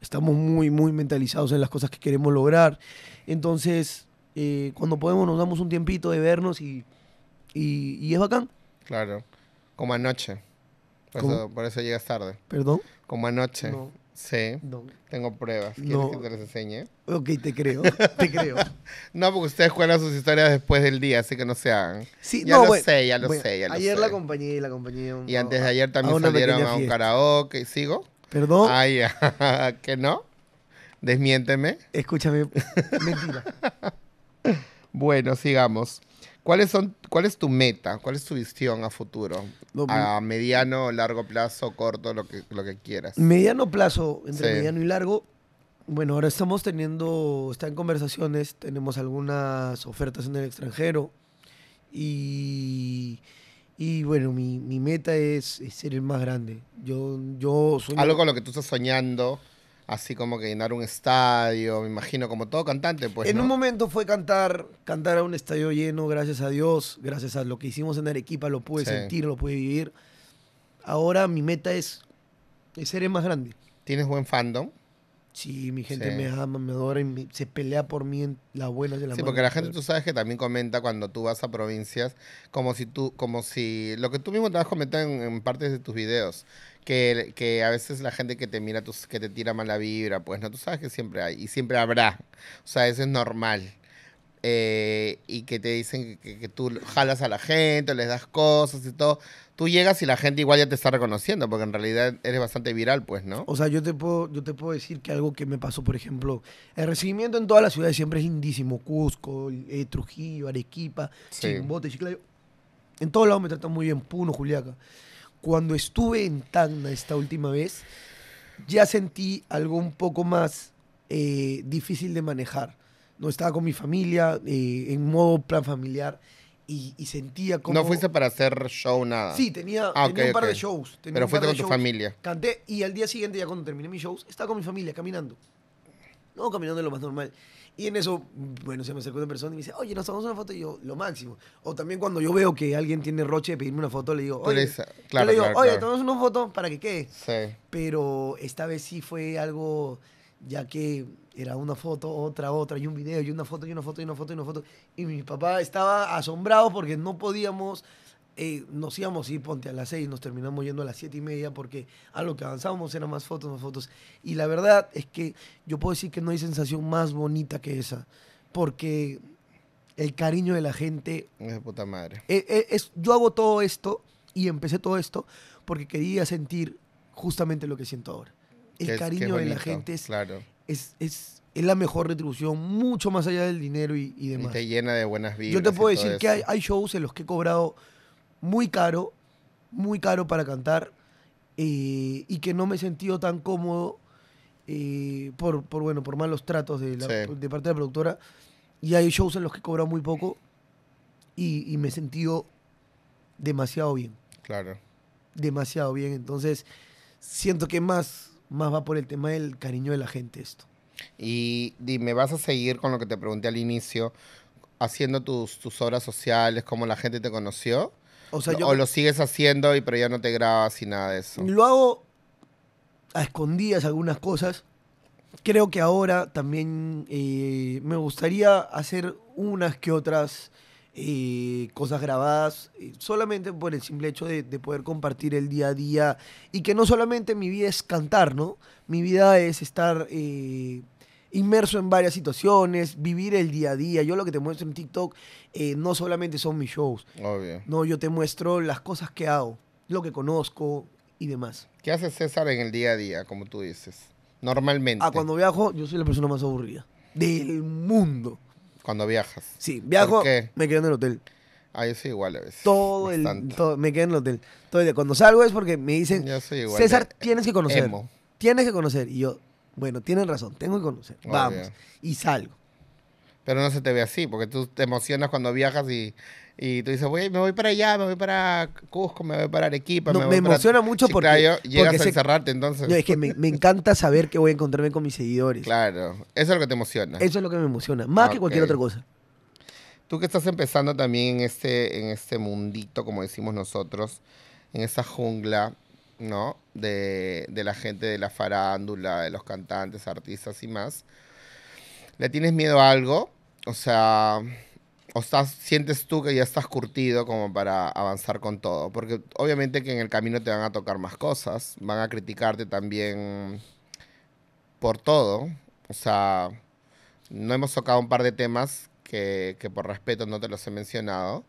Estamos muy, muy mentalizados en las cosas que queremos lograr. Entonces, eh, cuando podemos, nos damos un tiempito de vernos y, y, es bacán. Claro. Como anoche. por eso llegas tarde. ¿Perdón? Como anoche. No. Sí. Tengo pruebas. ¿Quieres que te las enseñe? Ok, te creo. *laughs* Te creo. no, porque ustedes cuentan sus historias después del día, así que no se hagan. Sí, ya no, lo sé, ya lo sé, ya lo sé. Ayer la acompañé, la acompañé. Un, y antes de ayer también salieron a un karaoke. ¿Sigo? ¿Perdón? Ay, *laughs* ¿que no? Desmiénteme. Escúchame. Mentira. *laughs* bueno, sigamos. ¿Cuáles son, ¿Cuál es tu meta? ¿Cuál es tu visión a futuro? a mediano, largo plazo, corto, lo que, lo que quieras. Mediano plazo, entre mediano y largo. Bueno, ahora estamos teniendo, está en conversaciones, tenemos algunas ofertas en el extranjero. Y, y bueno, mi, mi meta es, ser el más grande. Yo, yo soy Algo con lo que tú estás soñando así como que llenar un estadio, me imagino, como todo cantante. Pues, en un momento fue cantar, cantar a un estadio lleno, gracias a Dios, gracias a lo que hicimos en Arequipa, lo pude sentir, lo pude vivir. Ahora mi meta es, ser el más grande. ¿Tienes buen fandom? Sí, mi gente me ama, me adora y se pelea por mí en la buenas de la Sí, porque la gente, tú sabes que también comenta cuando tú vas a provincias, como si tú, como si, lo que tú mismo te has comentado en, en partes de tus videos, que, que, a veces la gente que te mira, que te tira mala vibra, pues no, tú sabes que siempre hay y siempre habrá. O sea, eso es normal. Eh, y que te dicen que, que, tú jalas a la gente, les das cosas y todo. Tú llegas y la gente igual ya te está reconociendo, porque en realidad eres bastante viral, pues, ¿no? O sea, yo te puedo, yo te puedo decir que algo que me pasó, por ejemplo, el recibimiento en todas las ciudades siempre es lindísimo. Cusco, eh, Trujillo, Arequipa, Chimbote, Chiclayo. En todos lados me tratan muy bien, Puno, Juliaca cuando estuve en Tacna esta última vez, ya sentí algo un poco más eh, difícil de manejar. No estaba con mi familia, eh, en modo plan familiar, y, sentía como... No fuiste para hacer show, nada. Sí, tenía, ah, un par de shows. Pero fuiste con tu familia. Canté y al día siguiente, ya cuando terminé mis shows, estaba con mi familia caminando. No, caminando lo más normal. Y en eso, bueno, se me acercó una persona y me dice, oye, nos tomamos una foto. Y yo, lo máximo. O también cuando yo veo que alguien tiene roche de pedirme una foto, le digo, oye, claro, oye, tomamos una foto para que quede. Sí. Pero esta vez sí fue algo, ya que era una foto, otra, otra, y un video, y una foto, y una foto, y una foto, y una foto. Y mi papá estaba asombrado porque no podíamos nos íbamos a ponte, a las 6, nos terminamos yendo a las siete y media porque a lo que avanzábamos eran más fotos, más fotos. Y la verdad es que yo puedo decir que no hay sensación más bonita que esa, porque el cariño de la gente... Es puta madre. E, e, es, yo hago todo esto y empecé todo esto porque quería sentir justamente lo que siento ahora. El cariño de la gente es, es, es la mejor retribución, mucho más allá del dinero y, demás. Y te llena de buenas vidas. Yo te puedo decir que hay, shows en los que he cobrado muy caro, muy caro para cantar eh, y que no me he sentido tan cómodo eh, por, bueno, por malos tratos de, parte de la productora. Y hay shows en los que he cobrado muy poco y, me he sentido demasiado bien. Claro. Demasiado bien. Entonces, siento que más, más va por el tema del cariño de la gente esto. Y dime, vas a seguir con lo que te pregunté al inicio, haciendo tus, tus obras sociales, como la gente te conoció. O, lo sigues haciendo, y, pero ya no te grabas y nada de eso. Lo hago a escondidas algunas cosas. Creo que ahora también eh, me gustaría hacer unas que otras eh, cosas grabadas, eh, solamente por el simple hecho de, de, poder compartir el día a día y que no solamente mi vida es cantar, ¿no? Mi vida es estar inmerso en varias situaciones, vivir el día a día. Yo lo que te muestro en TikTok eh, no solamente son mis shows. Obvio. No, yo te muestro las cosas que hago, lo que conozco y demás. ¿Qué hace César en el día a día, como tú dices? Normalmente. Ah, cuando viajo, yo soy la persona más aburrida del mundo. Cuando viajas. Sí, viajo, me quedo en el hotel. Ah, yo soy igual a veces. Todo el. me quedo en el hotel. Todo el día. Cuando salgo es porque me dicen. César, tienes que conocer. Tienes que conocer. Y yo, bueno, tienen razón, tengo que conocer. Vamos. Y salgo. Pero no se te ve así, porque tú te emocionas cuando viajas y, y tú dices, voy, me voy para allá, me voy para Cusco, me voy para Arequipa. No, me, emociona mucho porque... porque. llegas a encerrarte entonces. No, es que me, encanta saber que voy a encontrarme con mis seguidores. Claro, eso es lo que te emociona. Eso es lo que me emociona, más que cualquier otra cosa. Tú que estás empezando también en este, en este mundito, como decimos nosotros, en esa jungla, ¿no? De, la gente de la farándula, de los cantantes, artistas y más. ¿Le tienes miedo a algo? O sea, o sientes tú que ya estás curtido como para avanzar con todo. Porque obviamente que en el camino te van a tocar más cosas, van a criticarte también por todo. O sea, no hemos tocado un par de temas que, que por respeto no te los he mencionado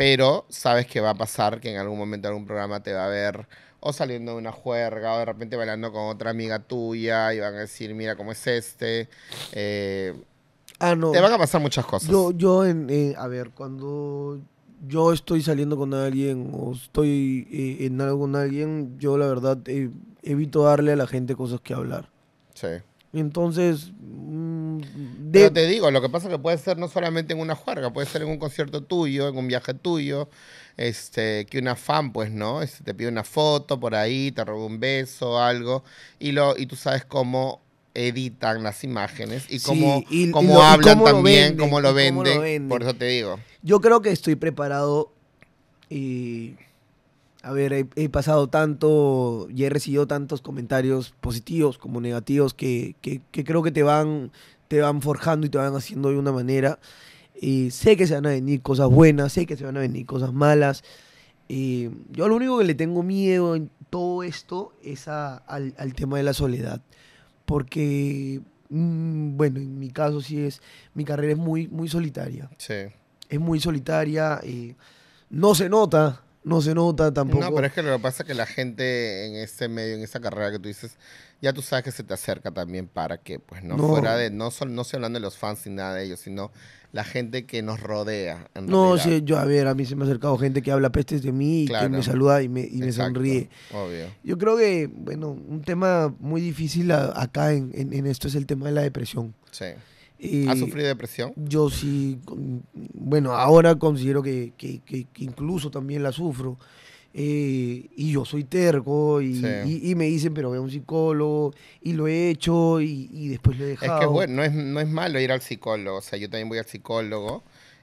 pero sabes que va a pasar que en algún momento algún programa te va a ver o saliendo de una juerga o de repente bailando con otra amiga tuya y van a decir, mira cómo es este. Eh, ah, no. Te van a pasar muchas cosas. Yo, yo a ver, cuando yo estoy saliendo con alguien o estoy eh, en algo con alguien, yo la verdad eh, evito darle a la gente cosas que hablar. Sí. Entonces, yo mm, te digo, lo que pasa es que puede ser no solamente en una juerga, puede ser en un concierto tuyo, en un viaje tuyo, este, que una fan, pues, ¿no? Este, te pide una foto por ahí, te roba un beso, algo, y, lo, y tú sabes cómo editan las imágenes y cómo, y, cómo hablan también, cómo lo venden. Por eso te digo. Yo creo que estoy preparado y a ver, he, pasado tanto y he recibido tantos comentarios positivos como negativos que, creo que te van, te van forjando y te van haciendo de una manera. sé que se van a venir cosas buenas, sé que se van a venir cosas malas. yo lo único que le tengo miedo en todo esto es a, al, tema de la soledad. Porque, mm, bueno, en mi caso sí es, mi carrera es muy, muy solitaria. Sí. Es muy solitaria, y eh, no se nota, no se nota tampoco. No, pero es que lo que pasa es que la gente en ese medio, en esa carrera que tú dices, ya tú sabes que se te acerca también para que, pues, no, fuera de, no, no estoy hablando de los fans ni nada de ellos, sino la gente que nos rodea. no, sí, yo, a ver, a mí se me ha acercado gente que habla pestes de mí y que me saluda y me, y me sonríe. Obvio. Yo creo que, bueno, un tema muy difícil acá en, en, en esto es el tema de la depresión. Sí. ¿Ha sufrido depresión? Yo sí, bueno, ahora considero que, que, incluso también la sufro. Eh, y yo soy terco y, me dicen, pero ve a un psicólogo y lo he hecho y, después lo he dejado. Es que bueno, no es, no es malo ir al psicólogo, o sea, yo también voy al psicólogo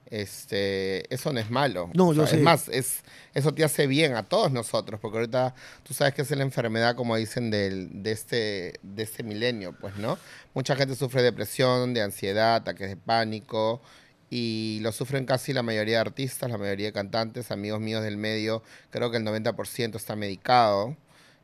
este, eso no es malo. No, Es más, es, eso te hace bien a todos nosotros, porque ahorita tú sabes que es la enfermedad, como dicen, del, de, este, de este milenio, pues, ¿no? Mucha gente sufre depresión, de ansiedad, ataques de pánico, y lo sufren casi la mayoría de artistas, la mayoría de cantantes, amigos míos del medio, creo que el 90% está medicado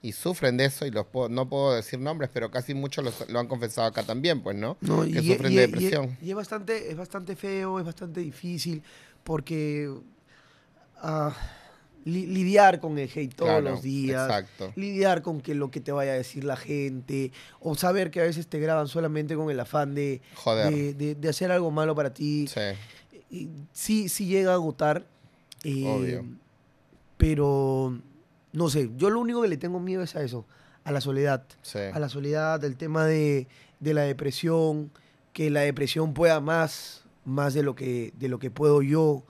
y sufren de eso y los no puedo decir nombres, pero casi muchos los, lo han confesado acá también, pues, ¿no? que sufren de depresión. Y, es bastante es bastante feo, es bastante difícil porque ah, lidiar con el hate todos los días, lidiar con que lo que te vaya a decir la gente o saber que a veces te graban solamente con el afán de De, hacer algo malo para ti. Sí. sí, llega a agotar. Eh, pero no sé, yo lo único que le tengo miedo es a eso, a la soledad. A la soledad, el tema de, la depresión, que la depresión pueda más, más de lo que, de lo que puedo yo.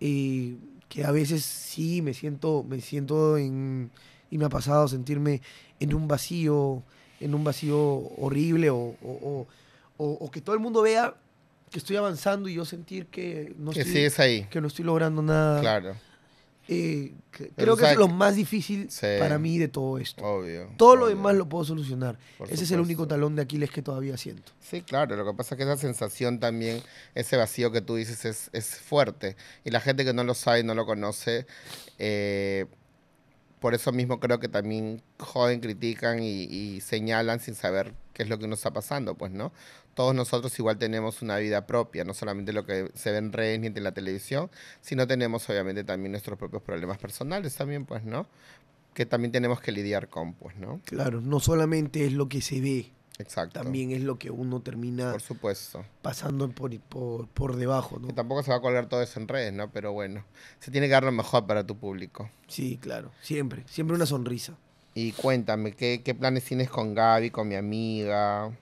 Y que a veces sí me siento, me siento en, y me ha pasado sentirme en un vacío, en un vacío horrible o, que todo el mundo vea que estoy avanzando y yo sentir que no, estoy, Que no estoy logrando nada. Claro. Eh, creo que es lo más difícil para mí de todo esto. todo lo demás lo puedo solucionar. Ese es el único talón de Aquiles que todavía siento. Sí, claro. Lo que pasa es que esa sensación también, ese vacío que tú dices es, es fuerte. Y la gente que no lo sabe, no lo conoce, eh, por eso mismo creo que también joden, critican y, y, señalan sin saber qué es lo que uno está pasando, pues, ¿no? todos nosotros igual tenemos una vida propia, no solamente lo que se ve en redes ni en la televisión, sino tenemos obviamente también nuestros propios problemas personales también, pues, ¿no? Que también tenemos que lidiar con, pues, ¿no? Claro, no solamente es lo que se ve. Exacto. También es lo que uno termina por supuesto. pasando por, por, debajo. ¿no? Que tampoco se va a colgar todo eso en redes, ¿no? Pero bueno, se tiene que dar lo mejor para tu público. Sí, claro, siempre, siempre una sonrisa. Y cuéntame, ¿qué, qué planes tienes con Gaby, con mi amiga?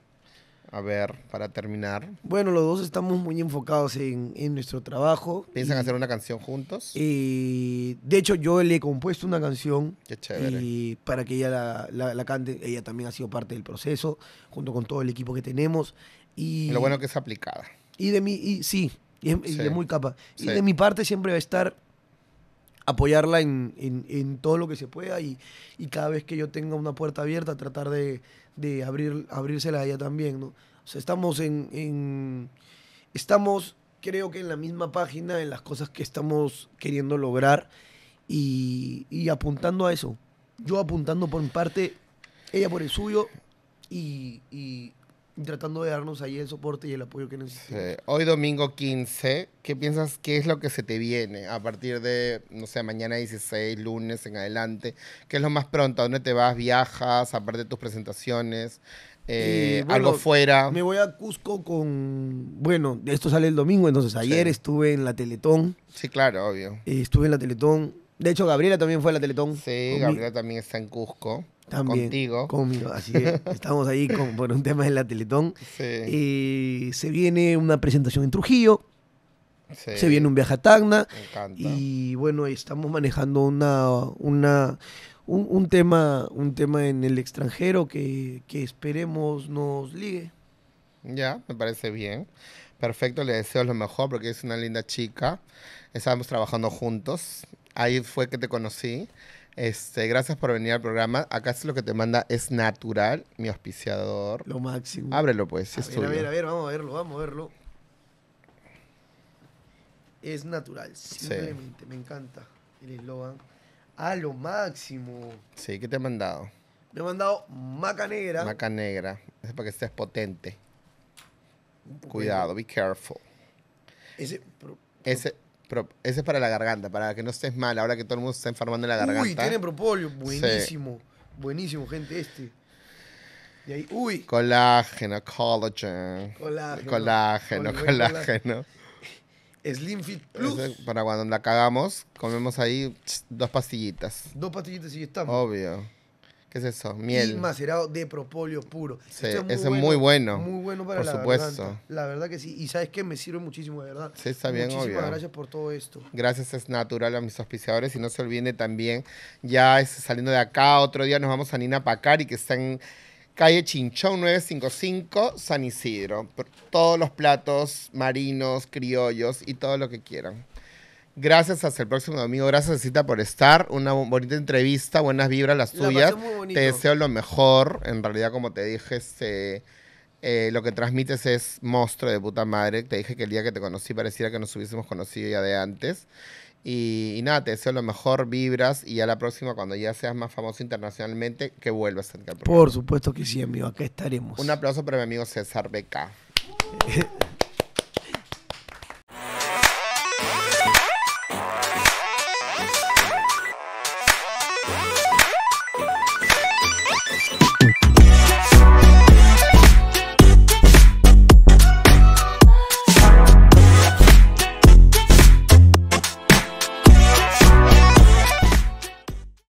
A ver, para terminar. Bueno, los dos estamos muy enfocados en, nuestro trabajo. ¿Piensan hacer una canción juntos? Y de hecho, yo le he compuesto una canción. Qué chévere. Y para que ella la, cante. Ella también ha sido parte del proceso, junto con todo el equipo que tenemos. Y, lo bueno que es aplicada. Y de mí, y, sí, es, muy capaz. Y de mi parte siempre va a estar apoyarla en, todo lo que se pueda y, cada vez que yo tenga una puerta abierta, tratar de, de abrir, abrírsela a ella también, ¿no? estamos en, Estamos, creo que en la misma página, en las cosas que estamos queriendo lograr y, apuntando a eso. Yo apuntando por mi parte, ella por el suyo y tratando de darnos ahí el soporte y el apoyo que necesitamos. Hoy domingo 15, ¿qué piensas qué es lo que se te viene a partir de, no sé, mañana 16, lunes en adelante? ¿Qué es lo más pronto? ¿A dónde te vas? ¿Viajas? Aparte de tus presentaciones. Eh, algo fuera. Me voy a Cusco con. Bueno, esto sale el domingo, entonces ayer estuve en la Teletón. Sí, claro, obvio. estuve en la Teletón. De hecho, Gabriela también fue a la Teletón. Sí, Gabriela también está en Cusco. También, contigo. así *laughs* Estamos ahí con, por un tema de la Teletón. se viene una presentación en Trujillo. Sí. Se viene un viaje a Tacna. Y bueno, estamos manejando una, una, un, tema, un tema en el extranjero que, que esperemos nos ligue. Ya, me parece bien. Perfecto, le deseo lo mejor porque es una linda chica. Estábamos trabajando juntos. Ahí fue que te conocí. Este, gracias por venir al programa. Acá es lo que te manda es natural, mi auspiciador. Lo máximo. Ábrelo pues. A ver, a ver, a ver, vamos a verlo, vamos a verlo. Es natural, simplemente. Me encanta el eslogan. A lo máximo. Sí, ¿qué te he mandado? Me he mandado maca negra. Maca negra. Es para que estés potente. Cuidado, be careful. Ese, Ese ese es para la garganta, para que no estés mal, ahora que todo el mundo se está enfermando en la garganta. Uy, tiene propóleo, buenísimo. Buenísimo, gente, este. Y ahí, uy. Colágeno, collagen. Colágeno. Colágeno, colágeno. Slim Fit Plus. para cuando la cagamos, comemos ahí dos pastillitas. Dos pastillitas y ya estamos. Obvio es eso? Miel. Y macerado de propolio puro. Sí, es muy bueno, muy bueno. Muy bueno para por supuesto. La verdad que sí. Y sabes que me sirve muchísimo, de verdad. Sí, está bien, Muchísimas gracias por todo esto. Gracias, es natural a mis auspiciadores. Y no se olvide también, ya saliendo de acá, otro día nos vamos a Nina y que está en calle Chinchón 955, San Isidro. por Todos los platos marinos, criollos y todo lo que quieran. Gracias, hasta el próximo domingo. Gracias, Cita, por estar. Una bonita entrevista, buenas vibras las tuyas. te deseo lo mejor. En realidad, como te dije, este, eh, lo que transmites es monstruo de puta madre. Te dije que el día que te conocí pareciera que nos hubiésemos conocido ya de antes. Y, nada, te deseo lo mejor, vibras, y a la próxima, cuando ya seas más famoso internacionalmente, que vuelvas a Por supuesto que sí, amigo, acá estaremos. Un aplauso para mi amigo César Beca. *laughs*